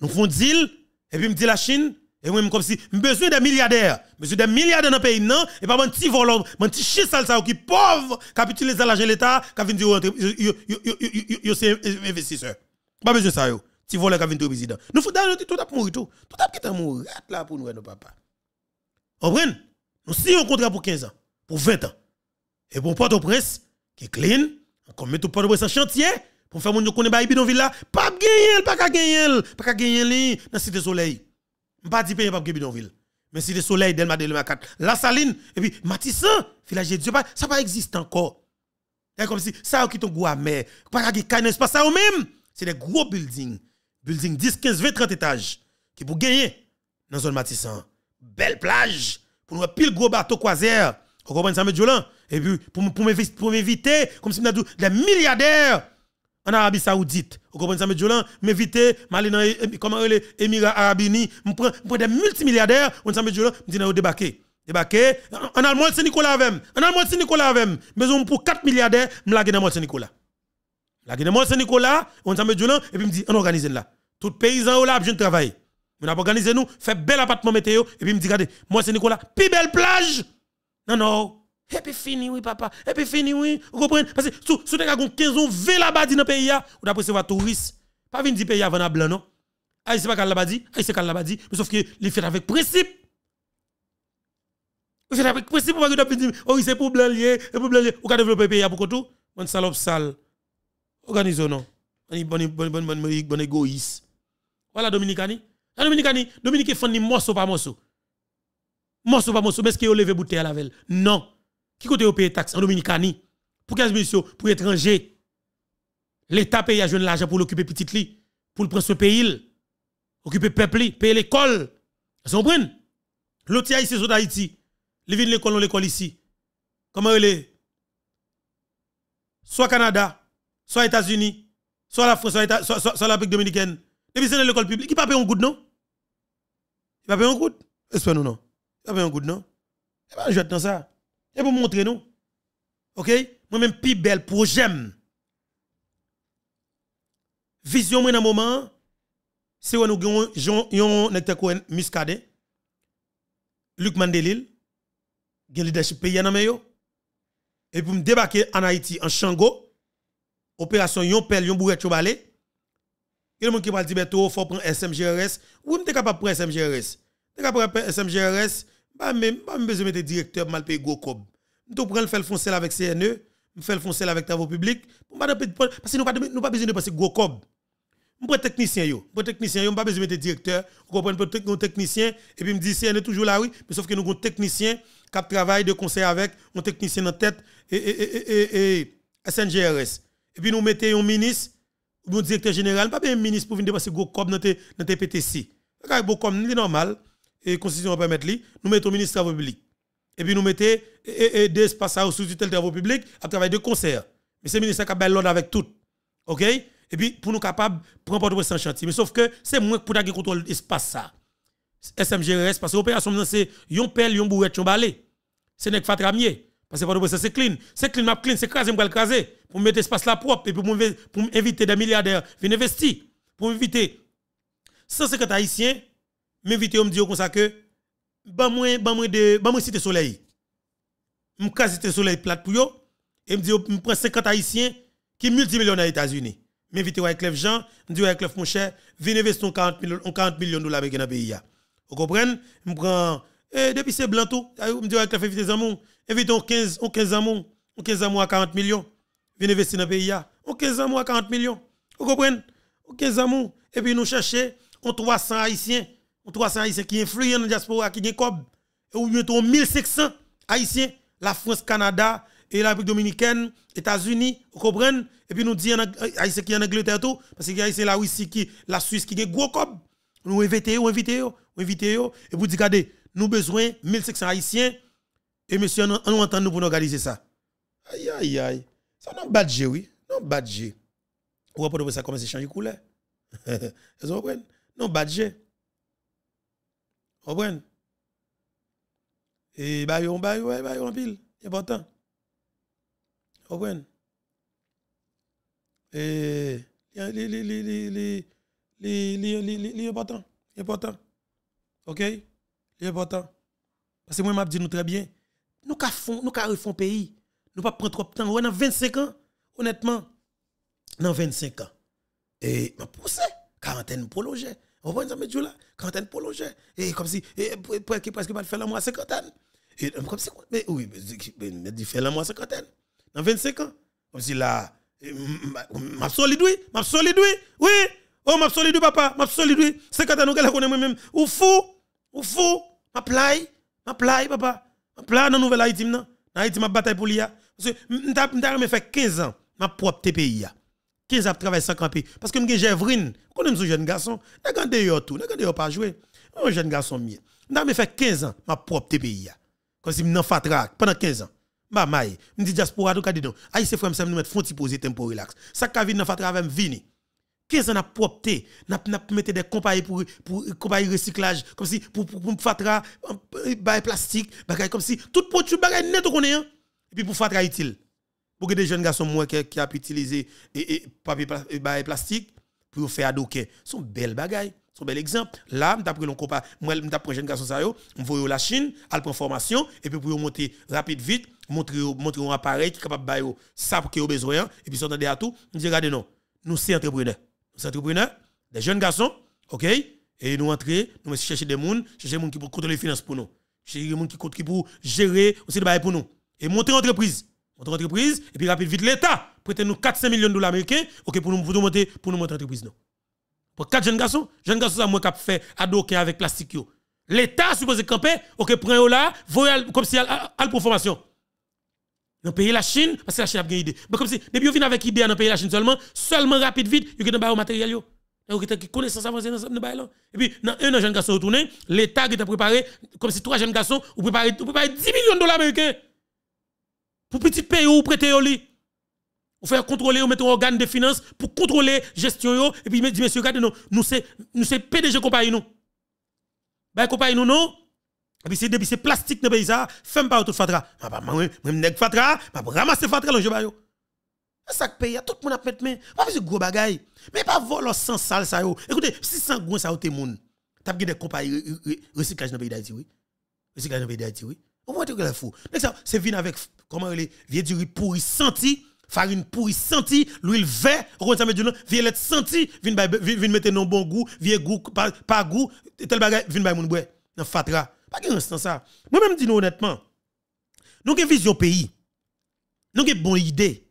Nous faisons deal, et puis me dit la Chine, et moi, comme si, besoin des milliardaires, besoin des milliardaires dans le pays, non, et pas un petit volant, un petit chien sale, qui pauvre, capitule les l'argent de l'État, qui vient dire, c'est investisseur. Pas besoin de ça, un Petit volant qui vient dire président. Nous faisons tout à mourir, tout. Tout à mourir, là, pour nous, hein, nos papa. Vous comprenez? Nous signons un contrat pour 15 ans, pour 20 ans. Et pour Port-au-Prince, qui est clean, on met tout port de prince en chantier, pour faire mon connaître, connaît bidonville là, pas gagner, pas gagner, pas gagner dans la Cité Soleil. Pas dit payer pas bidonville. Mais Cité Soleil, Delma Delma 4, La Saline, et puis Matissan, village Dieu, ça pas existe encore. C'est comme si ça qui ton goût amer, pas gagner pas ça même. C'est des gros buildings, buildings 10, 15, 20, 30 étages qui pour gagner dans la zone Matissan. Belle plage pour nous pile gros bateau croisière. Vous comprenez ça, là Et puis, pour, pour m'éviter, comme si nous avons des milliardaires en Arabie Saoudite. Vous comprenez ça, là M'éviter, m'aller dans comment les Émirats Arabes Unis, prends des multimilliardaires, on s'en met là, me dit, débarquer. Débarquer. En Allemagne, c'est Nicolas Avem. En Allemagne, c'est Nicolas Avem. Mais pour 4 milliardaires, me lague dans c'est Nicolas. Lague dans c'est Nicolas, on s'en met là, et puis me dit, on organise là. Tout paysan, là, je travaille. On a organisé nous, fait bel appartement météo, et puis me dit, regardez, moi c'est Nicolas, puis belle plage. Non, non. Et puis fini, oui, papa. Et puis fini, oui. Vous comprenez? Parce que sous si vous avez 15 ans, venez là-bas dans le pays, ou d'après c'est touriste. Pas venir du pays avant la blanc, non? Aïe, ah, c'est pas qu'elle l'a dit, aïe, ah, c'est qu'elle l'a dit, sauf que les fait avec principe. Vous avec principe pour que oui, oh, c'est pour blanc lié, c'est pour blanc lié. Ou développer le pays pour tout? Bonne salope sale. Organisez-vous, non? On est bon égoïste. Voilà, Dominicani. En Dominicani, Dominique font ni morceau par morceau. Morceau par morceau, mais est-ce que vous levé bouté à la velle? Non. Qui côté vous payer taxe en Dominicani? Pour 15 missions, pour étrangers. L'État paye à jeune l'argent pour l'occuper petit lit, pour le prendre ce pays, occuper peuple, payer l'école. Vous comprenez? L'autre ici, c'est d'Haïti. Les villes l'école, on l'école ici. Comment elle est? Soit Canada, soit États-Unis, soit la France, soit l'Afrique dominicaine. Et puis c'est l'école publique. Qui pas paye un goût, non? Il va payer un coup. Espère nous non. Il va payer un coup, non. Il va jouer dans ça. Et pour montrer nous. OK Moi-même, plus belle projet. Vision, moi, dans moment, c'est où nous avons un muscadé. Luc Mandelil, qui leadership pays dans pays, Et pour me débarquer en Haïti, en Chango, opération Yon Pel, Yon Bouret, il y a des gens qui parlent il faut prendre SMGRS. Ou je suis capable de prendre SMGRS. Je suis capable de prendre SMGRS. Je même pas besoin de mettre directeur mal payé gros cob. Je capable le faire le avec CNE, je faire le foncel avec e, travaux publics. Parce que nous pas besoin de passer gros cob. Je prends technicien. Je prends technicien. Je pas besoin de mettre directeur. Je prendre un technicien. E, e, et puis je me dis, CNE toujours là, oui. Mais sauf que nous avons un technicien qui travaille de conseil avec un technicien en tête et, et, et, et, SNGRS. Et puis nous mettons un ministre bon directeur général, pas bien ministre pour venir dépenser gros comme dans tes PTC. Quand gros comme c'est normal et constitution permettre lui, nous mettons ministre travaux publics. Et puis nous mettons des espaces sous tutelle travaux Public, à travailler de concert. Mais c'est ministre qui a l'ordre avec tout. OK Et puis pour nous capables prendre porte sans chantier. Mais sauf que c'est moins pour qui contrôle l'espace ça. SMGRS parce que l'opération c'est yon pelle, yon bourrette, yon balai. C'est n'est pas Parce que porte c'est clean. C'est clean, m'a clean, c'est crasé, pour mettre espace là propre et pour, inviter des milliardaires venir investir, pour inviter 150 haïtiens, m'inviter me ou comme ça que ben moins ben moins de ben moins cité soleil. Me cité soleil plate pour yo et me ou me prend 50 haïtiens qui multimillionnaires aux États-Unis. M'inviter avec Clef Jean, me dit avec Clef mon cher, venez investir 40 millions de dollars dans pays. Vous comprenez Me prend et eh, depuis c'est blanc tout, me dit avec Clef invitez amour, invitons 15 15 amour, on 15 amour à 40 millions venir investir dans le pays. On 15 ans à 40 millions. Vous comprenez On 15 ans. Et puis nous cherchons 300 Haïtiens. 300 Haïtiens qui influent dans la diaspora, qui cob Et ou 1 1500 Haïtiens. La France, le Canada, et la République dominicaine, États-Unis, vous comprenez Et puis nous disons Haïtiens qui en Angleterre tout, parce que Haïtiens la Russie qui, la Suisse qui est gros cob. Nous invitons, nous invitons, nous et vous dites, regardez, nous besoin de 1500 Haïtiens, et monsieur, nous entendons pour nous organiser ça. Aïe, aïe, aïe. Sa nan batje ouy. Nan batje. Ou apon dobe sa kome se chanji koule. Ezo ouwen. Nan batje. Ouwen. E bayon bayon bayon bil. E тот tan. Ouwen. E... Le le le le li... Le le le li e potan. E potan. Ok? E potan. Pase mwen map di nou trebyen. Nou ka fond... nous pas prendre trop de temps. On a 25 ans, honnêtement, dans 25 ans. Et m'a poussé, quarantaine prolongée. On va dire, là, quarantaine prolongée. Et comme si, presque, presque, pas faire la moins cinquantaine. Et euh, comme si, mais oui, mais il fait la moins cinquantaine. Dans 25 ans. Comme si là, euh, m'a solide, oui, m'a solide, oui, oui. Oh, m'a solide, papa, m'a solide, oui. 50 ans, nous, qu'elle a moi-même. Ou fou, ou fou, m'a plaie, m'a plaie, papa. M'a plaie dans Nouvelle-Haïti, maintenant. Haïti hein, m'a bataille pour l'IA. Parce que m'a fait 15 ans, m'a propre TPI. 15 ans travail sans camper. Parce que m'gé Jevrine, connais ce jeune garçon, n'a gande yo tout, n'a gande yo pas jouer. Un jeune garçon mien. N'a me fait 15 ans, m'a propre TPI. Comme si m'en fatrak pendant 15 ans. Bah maï, m'di diaspora tout ka dedans. Haïti frère m'sem nous mettre font poser tempo relax. Ça ka vinn dans fatrak avec vini. Qu'est-ce qu'on a propté N'a pas mettre des compagnies pour pour recyclage comme si pour pour, faire fatra euh, bail plastique bagaille comme si tout produit bagay net qu'on est hein? et puis pour fatra utile. Pour que des jeunes garçons moi qui qui a utilisé et, et papier bail plastique pour faire adoquer. sont belle bagaille sont bel exemple. Là, m'ta pris l'on compa, moi m'ta pris jeune garçon ça yo, m'voyo la Chine, al prend formation et puis pour monter rapide vite, montrer montrer un appareil qui capable bail ça que yo besoin et puis sont dans des atouts, dit regardez non, nous c'est entrepreneurs entrepreneurs, des jeunes garçons, OK Et nous entrer, nous chercher des gens, chercher des gens qui pour contrôler les finances pour nous, chercher des gens qui, pourront gérer aussi des pour nous et monter l'entreprise. Monter entreprise et puis rapide vite l'état prêtez nous 400 millions de dollars américains OK pour nous pour nous monter pour nous monter entreprise non. Pour quatre jeunes garçons, jeunes garçons ça moi qui fait ado avec plastique L'état supposé camper OK Prends-le là, voyez comme si elle a pour formation dans la Chine, parce que la Chine a une idée. Mais comme si, depuis vous vient avec idée dans le pays la Chine seulement, seulement rapide, vite, il y a un matériel. Et il y a connaissance avant dans le Et puis, dans un jeune garçon retourné, l'État a préparé, comme si trois jeunes garçons, ont préparé, 10 millions de dollars américains pour petit pays ou prêter au lit. Ou faire contrôler, ou mettre un organe de finance pour contrôler la gestion. Et puis, monsieur, regardez, nous, nous c'est PDG compagnie, nous. Bah, compagnie, nous, non. Et puis c'est depuis c'est plastique dans le femme pas tout fatra. Ah bah, moi, je suis fatra, je ramasser fatra dans le jeu. Bah, ça pays tout le monde a fait main. Pas besoin gros bagaille. Mais pas voler sans sale ça. Écoutez, 600 gros ça, au te monde. T'as des compagnies recyclage dans le pays d'Haïti, oui. Recyclage dans le pays d'Haïti, oui. On moins, que la fou. C'est vin avec, comment les vieux du riz pourri senti farine pourri senti, l'huile verte, on ça met du nom, violette senti, vin bah, mettre non bon goût, vieux goût, pas goût, tel bagaille vin bay moun bwe, nan fatra. Pas de sens ça. Moi-même, dis-nous honnêtement, nous avons une vision pays. Nous avons une bonne idée.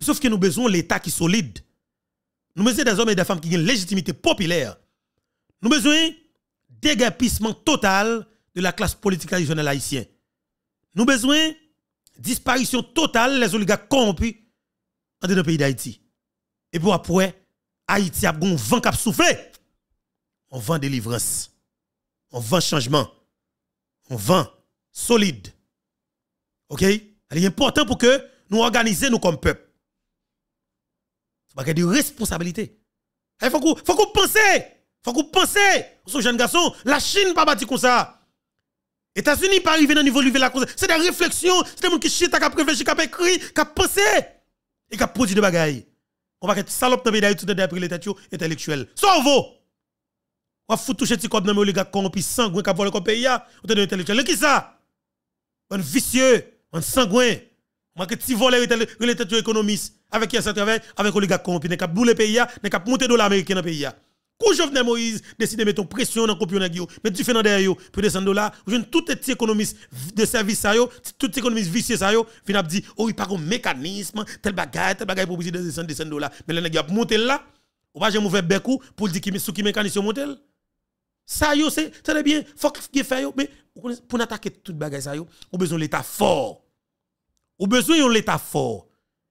Sauf que nous avons besoin l'État qui est solide. Nous avons besoin des hommes et des femmes qui ont une légitimité populaire. Nous avons besoin dégapissement total de la classe politique traditionnelle haïtienne. Nous avons besoin disparition totale des oligarques corrompus dans le pays d'Haïti. Et pour après, Haïti a un vent qui a soufflé. vent de délivrance. On vend changement. On vend solide. OK Il est important pour que nous organisions nous comme peuple. C'est pas de responsabilité. Il eh, faut que faut qu'on pense. Faut qu'on pense. Ce jeune garçon, la Chine pas bâti comme ça. États-Unis pas arrivé dans le niveau de la cause. C'est des réflexions, c'est des gens qui chient, qui prévu, qui écrit, qui pensé. et qui produit des bagailles. On va être salope dans le pays tout le les têtes intellectuelles. sauve ou foutre toucher nan cop dans les gars corrompus sanguins qui volent le pays ou te intellectuel. Qui ça Un vicieux, un sanguin. Moi que si voler relateur économiste avec qui sa travail, avec les gars ne qui boule pays ne kap monte dollar américain dans pays. Quand Jovenel Moïse décide de mettre pression dans le copion, mettre du Fernandez derrière, puis descendre dollars, ou j'en tout petit économiste de service, tout petit économiste vicieux, sa yo oh, il n'y a pas un mécanisme, tel bagay, tel bagaille pour de descendre dollars. Mais les gens monte là, ou pas, j'ai mauvais beaucoup pour dire qui sous qui mécanisme monte ça, c'est très bien, faut qu'il fait, mais pour attaquer toute bagage ça, on besoin l'État fort. On besoin de l'État fort.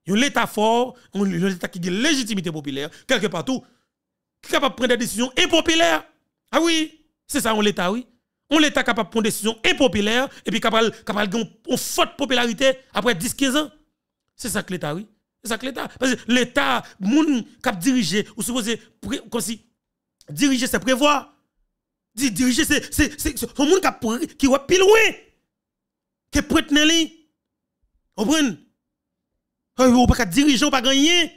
Un l'État fort, un l'État qui a légitimité populaire, quelque part qui est capable de prendre des décisions impopulaires. Ah oui, c'est ça, on l'État, oui. On l'État capable de prendre des décisions impopulaires et puis capable, capable de une forte popularité après 10-15 ans. C'est ça que l'État, oui. C'est ça que l'État. Parce que l'État, moun cap diriger, ou supposé, comme si, diriger, c'est prévoir diriger, c'est, c'est, un monde qui qui va plus loin. Qui prête dans lui. Vous ne Ou pas diriger, on pas gagner.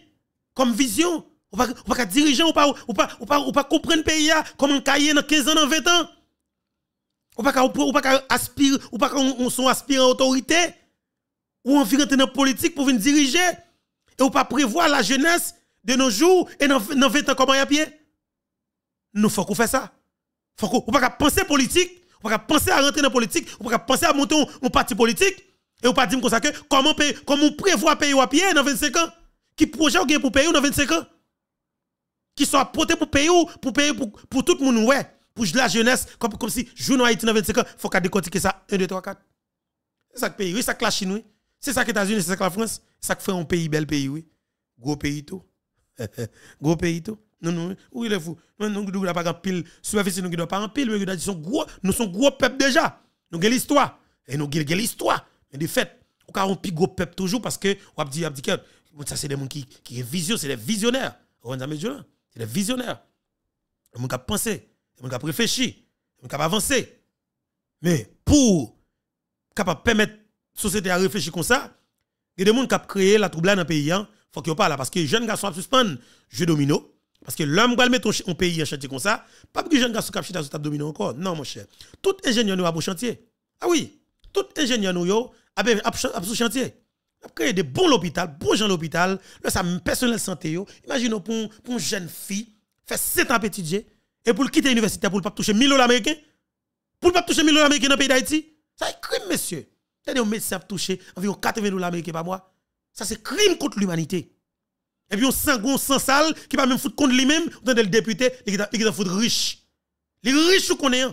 Comme vision. On ne pouvez pas diriger, dirigeant, pas, pas, pas, comprendre le pays, comme un cahier dans 15 ans, dans 20 ans. On pas, pouvez pas aspirer, ou pas on, sont aspirant autorité. Ou on vient dans politique pour venir diriger. Et pouvez pas prévoir la jeunesse de nos jours et dans, dans 20 ans comment y a pied. Nous faut qu'on fasse ça. Faut qu'on pas penser politique, on pas penser à rentrer dans la politique, on pas penser à monter un parti politique et on pas dire comme ça que comment paye, comment on prévoit payer à pied dans 25 ans Qui projet ou pou pour payer dans 25 ans Qui soit porté pour payer pour payer pour, pour tout le monde ouais, pour la jeunesse comme, comme si joue en Haïti dans 25 ans, faut pas décortiquer ça 1 2 3 4. C'est ça que pays, oui, ça que la Chine oui. C'est ça que les États-Unis, c'est ça que la France, c'est ça que fait un pays bel pays oui. Gros pays tout. [laughs] Gros pays tout. Non, non, oui, il est fou. Nous ne pas en pile, superficie nous ne pas en pile, mais nous sommes gros, nous sommes gros peuple déjà. Nous avons l'histoire. Et nous avons l'histoire. Mais de fait, on avons un plus gros peuple toujours parce que, on a dit, ça c'est des gens qui, qui vision, c'est des visionnaires. On a c'est des visionnaires. Des gens qui pensent, des gens qui réfléchissent, des gens qui avancent. Mais pour capable permettre société à réfléchir comme ça, il y a des gens qui ont créé la trouble dans le pays. Il hein. faut qu'ils parlent parce que les jeunes garçons suspendent jeu domino. Parce que l'homme va mettre un pays en chantier comme ça, pas que jeunes garçon qui sur table dominer encore. Non, mon cher. Tout ingénieur nous a beau chantier. Ah oui, tout ingénieur nous yo a beau chantier. A des bons hôpitaux, bons gens l'hôpital, Là sa personnel santé Imaginez pour une jeune fille faire 7 ans petit jet, et pour quitter l'université pour ne pas toucher 1000 dollars américains. Pour ne pas toucher 1000 dollars américains dans le pays d'Haïti. Ça un crime monsieur. T'as des médecins touché environ 80 dollars américains par mois. Ça c'est crime contre l'humanité. Et puis, on sent qu'on sans sale, qui pas même foutre contre lui-même, dans le député, il va foutre riche. Les riches, un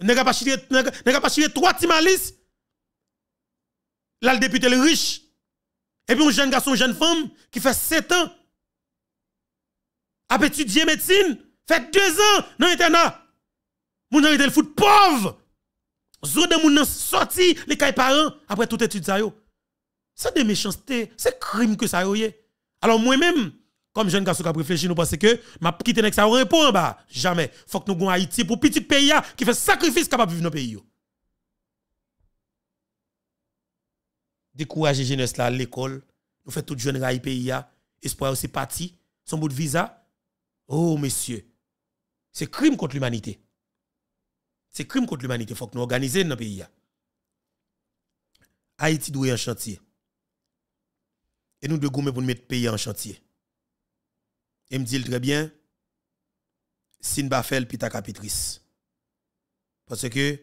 Il N'a pas chier trois timalis. Là, le député, est riche. Et puis, un jeune garçon, une jeune femme, qui fait 7 ans, a étudié médecine, fait 2 ans dans l'internat. mon nan le foot pauvre. Zo de mon sorti les parents après toute étude ça yo. C'est des méchancetés, c'est crime que ça y est alors moi-même, comme jeune garçon qui a réfléchi, nous pensons que ma petite nek ça répond en bas. Jamais. Faut que nous gon Haïti pour petit pays ah, qui fait sacrifice capable vivre dans le pays. Décourager jeunesse là à l'école, nous fait tout jeune raï pays ah. espoir aussi parti, son bout de visa. Oh messieurs, c'est crime contre l'humanité. C'est crime contre l'humanité, faut que nous organisions dans le pays. Ah. Haïti doit un chantier. Et nous devons mettre pour nous mettre pays en chantier. Et me dit très bien, si nous ne faisons pas capitrice. Parce que la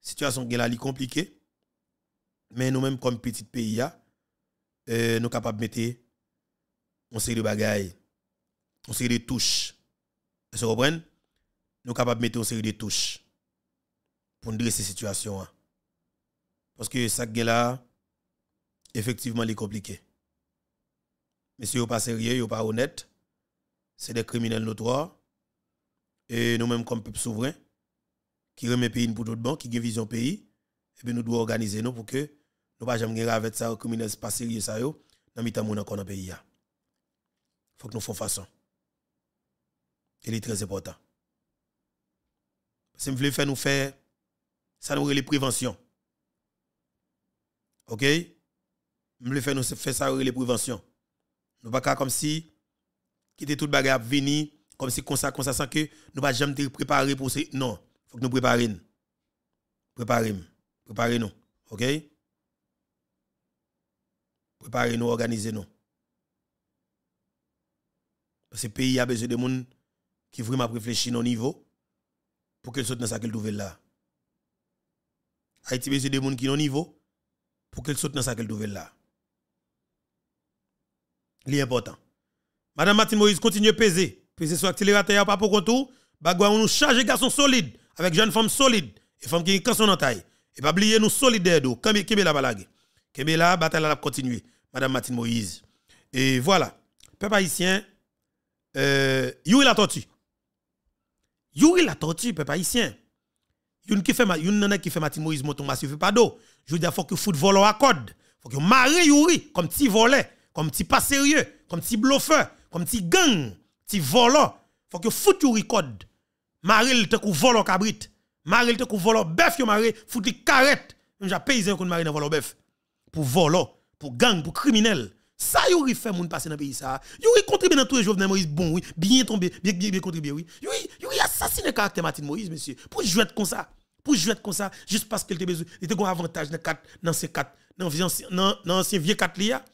situation est compliquée. Mais nous-mêmes, comme petit pays, euh, nous sommes capables de mettre une série de bagailles, un série de touches. Vous comprenez? Nous sommes capables de mettre une série de touches pour nous dresser cette situation. Hein. Parce que ça là, effectivement, est compliqué. Mais si vous pas sérieux, vous pas honnête. C'est des criminels notoires. Et nous-mêmes, comme peuple souverain, qui remet pays pour d'autres monde, qui une vision pays, et eh bien nous organiser nous pour que nous pas jamais avec ça, criminels pas sérieux ça yo, dans mitan moun encore dans pays Il Faut que nous fassions façon. Il très important. Parce que voulez faire nous faire ça nous les préventions. OK? voulez faire nous faire ça les préventions. Nous pas comme si quitter toute bagarre venir comme si comme ça comme ça sans que nous pas jamais préparer pour ça. non, faut que nous préparions. Préparez-nous. nous OK Préparez-nous, organisez-nous. Parce que le pays a besoin de monde qui vraiment réfléchir au niveau pour qu'ils saute dans sa qu'elle trouve là. Haïti besoin de monde qui au niveau pour qu'elle saute dans sa qu'elle là. L'important. Madame Martine Moïse continue à peser. Peser sur l'accélérateur, pas pour tout. Bagwa, on nous charge garçons solide, avec jeune femme solide, et femme qui est son en taille. Et pas oublier nous solidaires d'eau. Kembe la balague. Kembe la bataille la continue. Madame Martine Moïse. Et voilà. Peuple haïtien, euh, Yuri la tortue. Yuri la tortue, peuple haïtien. Youn qui fait youn qui fait Martine Moïse monton massif pas d'eau. Je dis faut que football accord. Faut que marie Yuri comme petit volet comme petit pas sérieux, comme petit bluffeur, comme petit gang, petit volant. Faut que foutu record. Maril te kou volo cabrit. Maril te kou volo bœuf yo maré, foutu carrette. Un paysan kou maré dans volo bœuf. Pour volo, pour gang, pour criminel. Ça yo fait moun passer dans pays ça. Yo contribué dans tous les Jovenel Moïse bon oui, bien tombé, bien bien, bien contribué oui. Yo yo assassiné caractère Martin Moïse monsieur. Pour jouer comme ça. Pour jouer comme ça juste parce qu'il te besoin, il te un avantage dans 4 dans ces 4 dans ancien vieux 4 là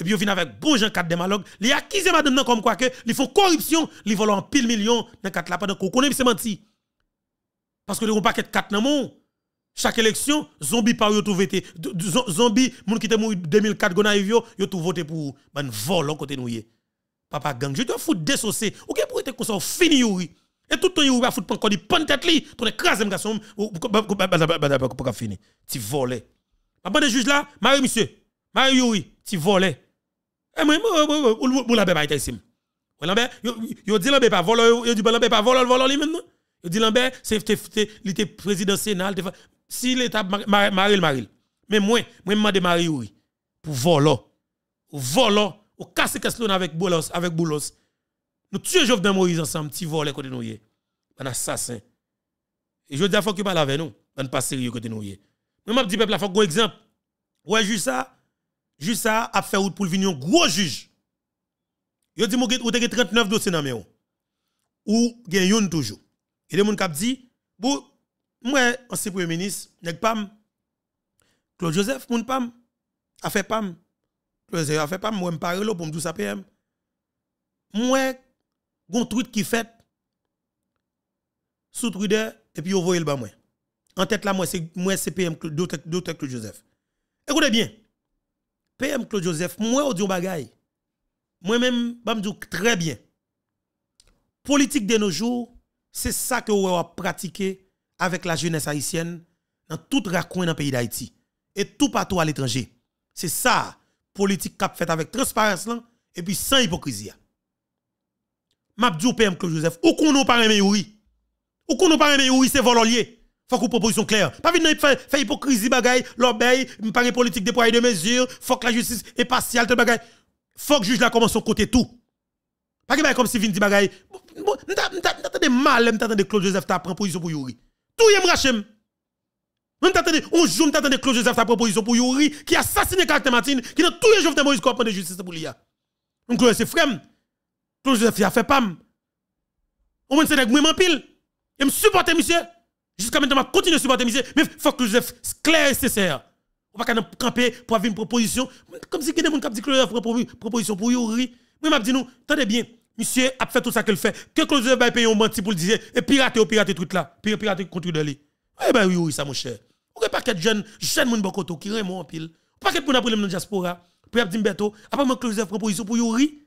et puis vous venez avec bon gens cadre démalogue, ils accusent madame comme quoi que ils font corruption, ils volent en pile million dans quatre là pendant qu'on connaît c'est menti. Parce que les paquet de quatre dans chaque élection, zombie par yo tout voté. Zombie, moun qui te mouri 2004 gona yo, yo tout voté pour ban vol côté nous Papa gang, je dois foutre saucé. Ou que pour être comme fini youri. Et tout ton youri va foutre encore di pan tête li, ton écraser garçon ou pas fini. Tu volé. Papa de juge là, Marie monsieur, Marie youri, tu volé. Et eh, moi, ou l'ambé pas été sim. Ou l'ambé, yo dit l'ambé pas voleur, yo dit l'ambé pas voleur, voleur lui maintenant. Yo dit l'ambé, c'est l'été président sénat, si l'état maril maril. Mais moi, moi demande mari oui pour voler. Ou voler, ou casser question avec Boulos, avec Boulos. Nous tuer Jovenel Moïse ensemble, petit voler côté nous Un assassin. Et je dis à faut qu'il parle avec nous, on pas sérieux côté nous Mais moi dis peuple, faut un exemple. Ouais, juste ça. Jus ça a fait route pour venir un gros juge. Yo dit ou te 39 dossiers dans oh. ou gen yon toujours. Et des gens qui dit bou moi ancien premier ministre nèg pas Claude Joseph mon pam a fait pam Claude Joseph a fait pam moi me pour ça PM. Moi tweet qui fait sous et puis vous voyez le bas En tête là moi c'est moi c'est PM Claude Joseph. Écoutez bien. PM Claude Joseph, moi, bah, je dis bagay. Moi-même, je dis très bien. Politique de nos jours, c'est ça que vous avez pratiqué avec la jeunesse haïtienne dans tout raccourci dans le pays d'Haïti et tout partout à l'étranger. C'est ça, politique qui a fait avec transparence et puis sans hypocrisie. dis PM Claude Joseph, ou qu'on nous parle oui. Ou qu'on nous parle oui, c'est vololier faut proposition claire. Pas venir faire hypocrisie bagaille, l'obéi, pas politique de poids de mesure, faut que la justice est partiale de bagaille. Faut que juge la commence son côté tout. Pas que comme si vin dit bagaille. M't'attendez mal, m't'attendez Claude Joseph ta prend pour Yuri. Tout mrachem rachem. M't'attendez, on joue de Claude Joseph ta proposition pour Yuri qui assassiné Caractère Martine, qui dans tout les jours de Moïse qui prend de justice pour l'IA. Donc c'est frême. Claude Joseph m'm. a fait pam. M'm. Au moins c'est nèg moi pile. Et me supporter monsieur. Jusqu'à maintenant, je continue de supporter misère, mais il faut que Joseph soit clair et nécessaire. On va pas camper pour avoir une proposition. Comme si quelqu'un qui dit que Joseph une proposition pour Yuri. mais je dis, attendez bien, monsieur a fait tout ça qu'il fait. Que Joseph va payer un menti pour le dire, et pirater ou oh, pirater tout là, pirater contre lui. Eh bien, oui, oui, ça, mon cher. Ou pas paquet de jeune, jeunes qui bokoto qui remonte en pile. pas paquet pour un après dans diaspora. Puis y'a Dimbeto, après mon Claude proposition pour Yuri.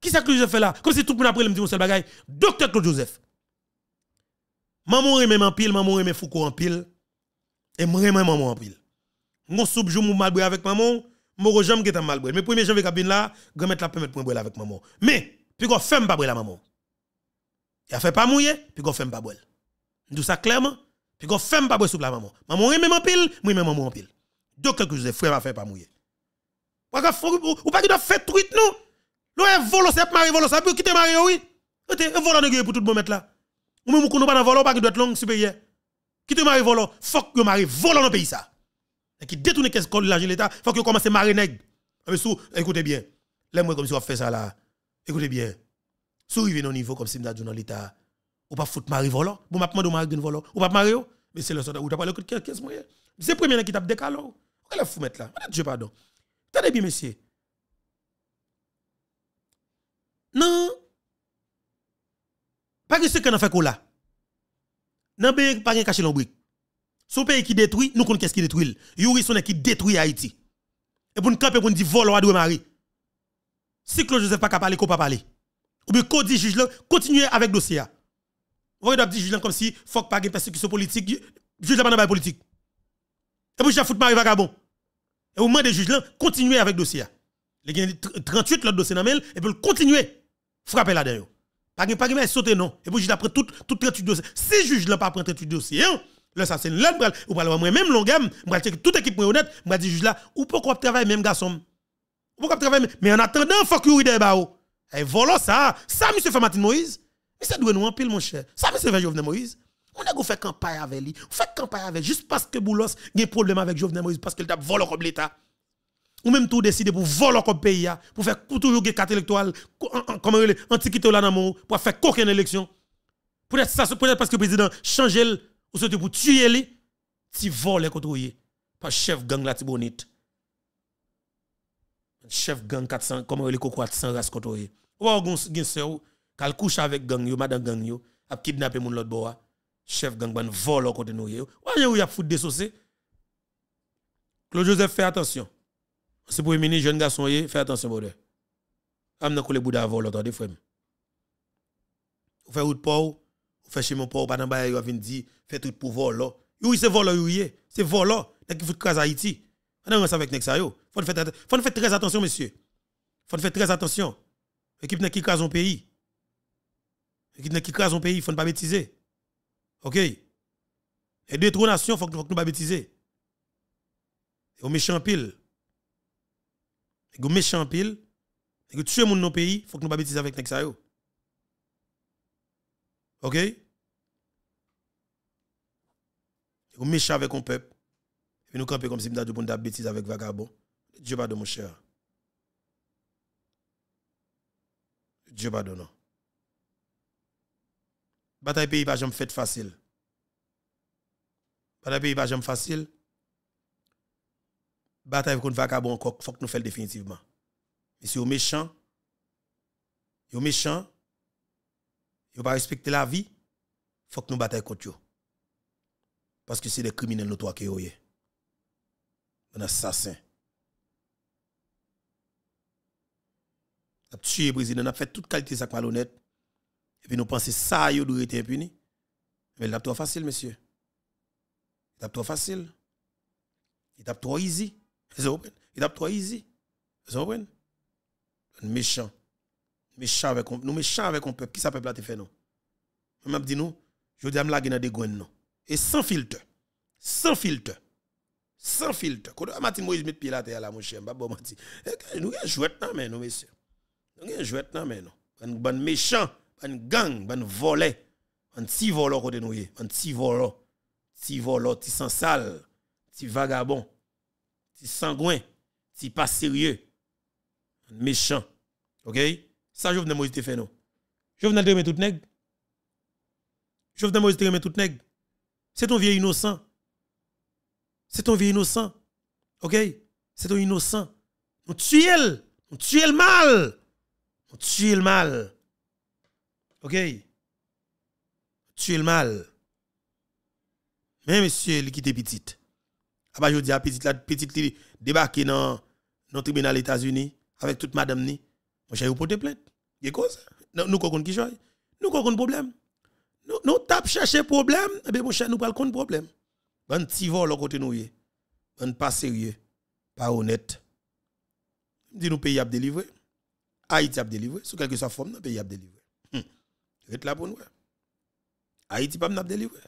Qui ça que Joseph fait là Comme si tout le monde pris le dit mon seul bagage. Docteur Claude Joseph. Maman remet en pile, maman remet Foucault en pile. Et remet maman en pile. Mon soupe joue mon malbré avec maman, mon jam qui est malbré. Mais premier janvier cabine là, grand mettre la permettre pour brûler avec maman. Mais puis qu'on femme pas brûler la maman. Il a fait pas mouiller, puis qu'on femme pas brûler. Nous ça clairement, puis qu'on femme pas brûler sous la maman. Maman remet en pile, moi même maman en pile. Donc quelque chose frère a fait pas mouiller. Ou pas qu'il doit faire tweet non. L'on est volo, c'est pas marié, volo, ça peut quitter marié oui. Et volo de pour tout le monde mettre là. Ou même qu'on n'a pas volant, pas qui doit être long supérieur. Qui te marie volant, faut que marie volant dans le pays ça. Et qui détourne qu'est-ce qu'on l'argent l'État, faut que commence à marier nègre. Ah, mais sous, écoutez bien. Laisse-moi comme si on fait ça là. Écoutez bien. Souriez au niveau comme si on m'dadou dans l'État. Ou pas foutre marie volant. Bon, m'a demandé marie volant. Ou pas marie oh. Mais c'est le sort où t'as le de qu'est-ce moyen. Eh? C'est le premier qui t'a décalé. Pourquoi la fou mettre là? Dieu pardon. Tenez bien, messieurs? Non. Pas que ce qu'on a fait là. Non pays pas caché l'ombrique. Son pays qui détruit, nous connaissons qu'est-ce qui détruit. Yuri son qui détruit Haïti. Et pour nous camper pour nous dire vol ou adoué mari. Si Claude Joseph pas capable qu'on pas parler. Ou bien qu'on dit juge là, continuez avec dossier. Vous voyez dit juge là comme si faut pas de persécution politique, juge là pas dans politique. Et puis j'ai foutu mari vagabond. Et au moment des juges là, continuez avec dossier. Les y a 38 l'autre dossier dans et puis continuer. frapper là-dedans. Pas de pas sauter non. Et puis, je d'après tout, tout 38 dossiers. Si le juge n'a pas pris 38 dossiers, là, ça c'est là bral, ou pas moi même longueur, je checker toute équipe honnête, je dis juge là, ou pourquoi travailler même garçon? Pourquoi travailler Mais en attendant, il faut que vous ayez Et voilà ça. Ça, monsieur fait Moïse. Mais ça doit nous en pile, mon cher. Ça, monsieur Jovenel Moïse. On a fait campagne avec lui. On fait campagne avec juste parce que Boulos a un problème avec Jovenel Moïse, parce qu'il a volé comme l'État ou même tout décider pour voler comme pays, pour faire toujours des cartes électorales, comment les antiquité là dans pour faire une élection. Peut-être ça, peut parce que le président change ou surtout pour tuer lui, si voler contre par chef gang la Tibonite. Chef gang 400, comment les cocottes 400 races contre lui. Ou alors, il a couche avec gang, madame gang, a kidnappé mon l'autre boa Chef gang ban voler côté nous. Ou alors, il a foutu des sauces. Claude Joseph, fait attention. C'est pour les jeunes garçons, faites attention, bordel. Amna koule bouda vol, l'entendez, frère. Ou fait route pour, vous fait mon pour, pas dans baye, ou vous dit, fait tout pour voler. Oui, c'est vol, oui, c'est vol, là. qui fout à Haïti. On a avec nèg yo. Faut faire faut faire très attention, monsieur. Faut faire très attention. Équipe n'a qui crase son pays. L'équipe n'a qui crase son pays, faut pas bêtiser. OK Et deux trois nations, faut que nous pas bêtiser. Et on méchant pile est méchant pile, tu est moun dans pays, faut que nous pas bêtise avec les OK Go méchant avec un peuple. Et nous camper comme si nous avons des bêtise avec vagabond. Dieu pardonne mon cher. Dieu pardonne. Bataille pays pas jamais fait facile. Bataille pays pas jamais facile bataille contre vagabond il faut que nous fassions définitivement. Mais si vous êtes méchant, vous méchant, vous pas la vie, faut que nous bataille contre vous. Parce que c'est des criminels notoires qui vous Un assassin. avons tué le président, a fait toute qualité de malhonnête. Et puis nous pensons que ça doit être impuni. Mais c'est trop facile, monsieur. C'est trop facile. C'est trop easy. Vous comprenez Il easy. Vous comprenez Méchant. Méchant avec nous méchant avec un peuple. Qui ça peuple te fait non Même dit nous, je dis à me gwen non. Et sans filtre. Sans filtre. Sans filtre. Quand Martin Moïse met pied la terre là mon cher, pas bah, m'a eh, Nous a jouette non mais messieurs. Nous a jouette non mais non. Un méchant, un gang, un volet. Un petit voleur côté nous, eh. un petit voleur. Petit voleur, sans sale, petit vagabond. Si sangouin, si pas sérieux, méchant. OK Ça je je te fait non. Je te de tout nèg. Je venais de tout nèg. C'est ton vieil innocent. C'est ton vieil innocent. OK C'est ton innocent. On tue elle. On tue le mal. On tue le mal. OK On tue le mal. Mais monsieur, il quitte petite. Après, ah bah, je dis à petite, la petite, li débarqué dans le tribunal États-Unis avec toute madame ni. Moi, j'ai porté plainte. Il y a Nous, qu'on qui joue? Nous, qu'on problème? Nous, nous, tape chercher problème, et eh ben mon cher, nous, pas le problème. Bon, petit vol, le côté nous, bon, pas sérieux, pas honnête. Dis nous, pays a délivré. Haïti a délivré. Sous quelque forme, le pays a délivré. Hum. là pour nous. Haïti pas délivré.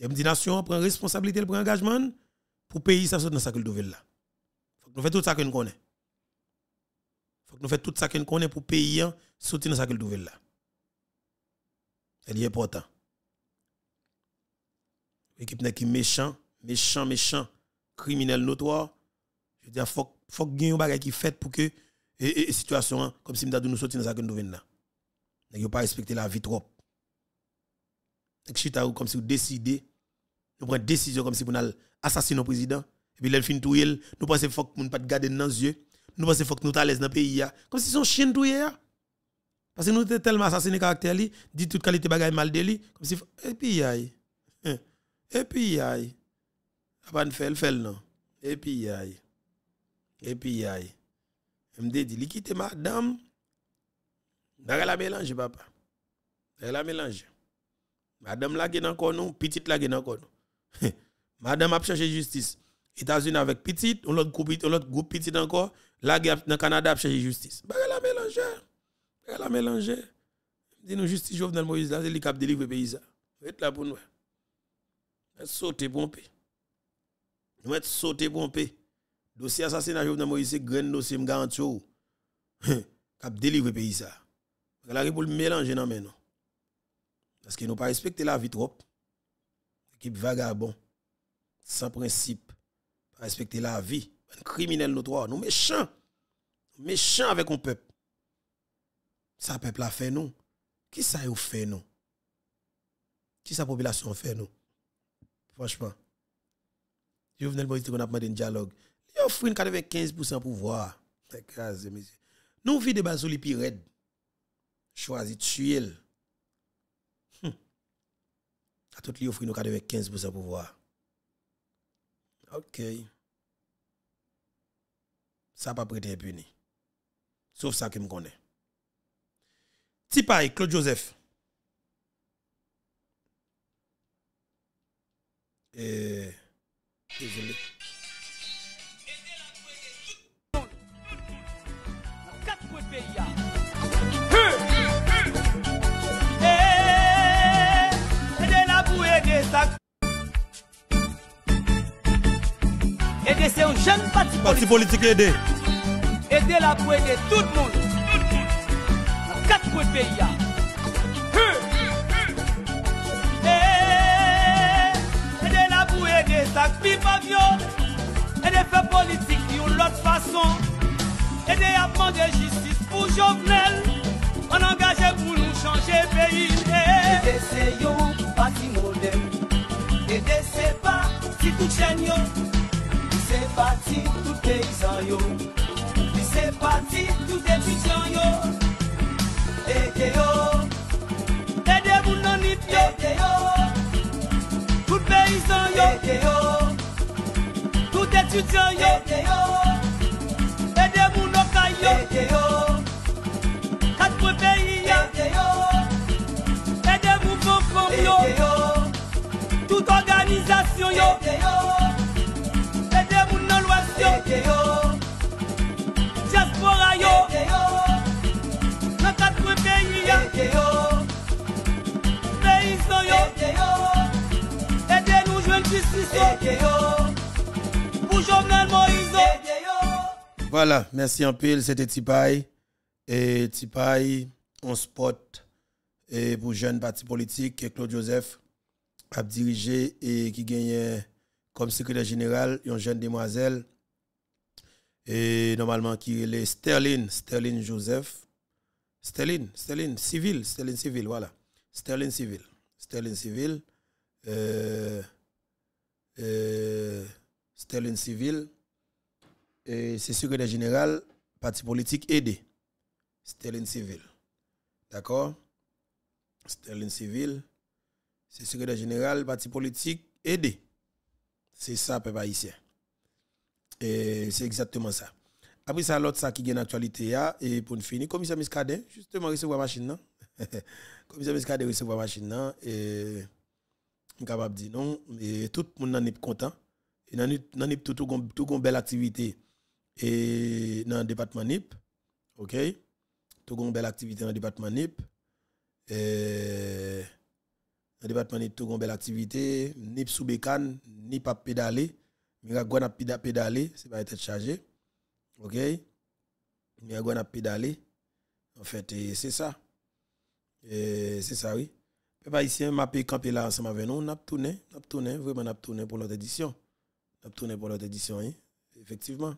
Deuxième dit nation prend responsabilité, prend engagement pour payer, ça dans sa nouvelle là. Faut que nous fassions tout ça que nous connaissons. Faut que nous fassions tout ça que nous connaissons pour payer hein, soutenir dans sa nouvelle là. C'est important. L'équipe n'est qui méchant, méchant, méchant, criminel notoire. Je veux ah, faut faut que gagne un bagage qui fait pour que et, situation hein, comme si nous nous sortir dans sa nouvelle là. N'est pas respecter la vie trop. N'est comme si vous décidez nous prenons décision comme si nous assassiner le président. Et puis, nous fin tout nous pensons faut que nous ne pas garder dans les yeux. Nous pensons qu'il faut que nous l'aise dans le pays. Comme si son chien tout Parce que nous sommes tellement assassiné caractère, dit toute qualité bagaille mal de lui. Comme si. Et eh, puis, aïe. Et eh, eh, puis, aïe. Pas de faire, fait, non. Et puis, aïe. Et puis, aïe. Il me dit, quitte madame. Dans la mélange, papa. elle la mélange. Madame la gen encore nous, petite la gen encore Madame a cherché justice. etats unis avec Petit on l'autre groupe, petit encore, la guerre dans le Canada a cherché justice. Bah a mélanger. Elle a mélanger. Dis-nous justice Jovenel Moïse, là, c'est lui qui a pays. Vous là pour nous. sauté pour un Vous êtes sauté pour un Dossier assassinat Jovenel Moïse, c'est grand dossier, je garantis. Qui a délivré le pays. pour mélanger dans maintenant. Parce qu'ils nous pas respecté la vie trop est vagabond, sans principe, pas respecter la vie, un criminel notoire, nous méchants, méchants avec un peuple. Ça, peuple a fait nous. Qui ça a fait nous? Qui sa population fait nous? Franchement. je vous dire qu'on a demandé un dialogue. Il offre 95% pouvoir. Nous vivons des bases les pires. Choisis tuer. A tout li ofri nou kadewe 15 bouse pou vwa. Ok. Sa pa prete e bwini. Sof sa ki m konen. Ti paye, Claude Joseph. E... Ejele. Ejele. et jeunes c'est un jeune parti politique. Aider de là pour aider tout le monde. Quatre hein. hum. eh, Aider la pour aider sa vie papio et des faits politique d'une autre façon Aider à prendre justice pour Jovenel On engage pour nous changer pays eh, Et c'est un parti modèle Aide c'est pas qui tout nous. Mwen se pati tout peyizan yo Mwen se pati tout etutyan yo Ede yo Ede moun nanit yo Ede yo Tout peyizan yo Ede yo Tout etutyan yo Ede yo Ede moun nokay yo Ede yo Kat pou peyi yo Ede yo Ede moun fon kon yo Ede yo Tout organizasyon yo Ede yo Voilà, merci en pile, c'était Tipaye. Et Tipaye, on spot et pour jeune parti politique, Claude Joseph a dirigé et qui gagne comme secrétaire général une jeune demoiselle et normalement qui est Sterling, Sterling Joseph. Sterling, Sterling, civil, Sterling civil, voilà. Sterling civil, Sterling civil. Euh, euh, Sterling Civil, et c'est secrétaire général, parti politique aidé. Sterling Civil. D'accord Sterling Civil, c'est secrétaire général, parti politique aidé. C'est ça, peuple haïtien. Et c'est exactement ça. Après ça, l'autre ça qui gagne actualité. et pour finir, commissaire Miscadet, justement, recevoir machine, non? [laughs] commissaire Miscadet recevoir machine, non? Et capable de dire non, mais tout le monde est content. Et dans NIP, tout, tout, tout, une belle activité dans le département NIP. OK? Tout une belle activité dans le département NIP. dans le département NIP, tout une belle activité. NIP sous bécane, NIP à pédaler. Miragouane a pédaler. c'est pas être chargé. OK? Miragouane a pédaler. En fait, c'est ça. C'est ça, oui. Peuple ici, m'a payé camper là ensemble avec nous, on a tourné, on a tourné, vraiment on a tourné pour l'autre édition. On a tourné pour l'autre édition, hein? effectivement.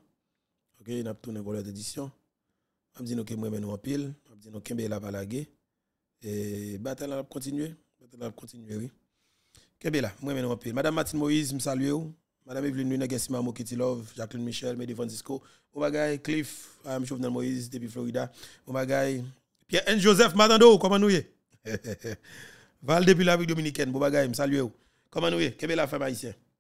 OK, on a tourné pour l'autre édition. On dit que moi nous en pile, on dit là pour la balagué et bataille a continuer, bataille a continuer oui. là, moi nous en pile. Madame Martine Moïse, me salue. Madame Evelyne Luna, Gassima Love, Jacqueline Michel, Medi Francisco, Obagay, Cliff, ah, M. Jovenel Moïse depuis Florida, Obagay, Pierre N. Joseph Madando, comment nous y [laughs] Val depuis la République dominicaine, Bouba Gaïm, saluez-vous. Comment nous est Quelle est la femme haïtienne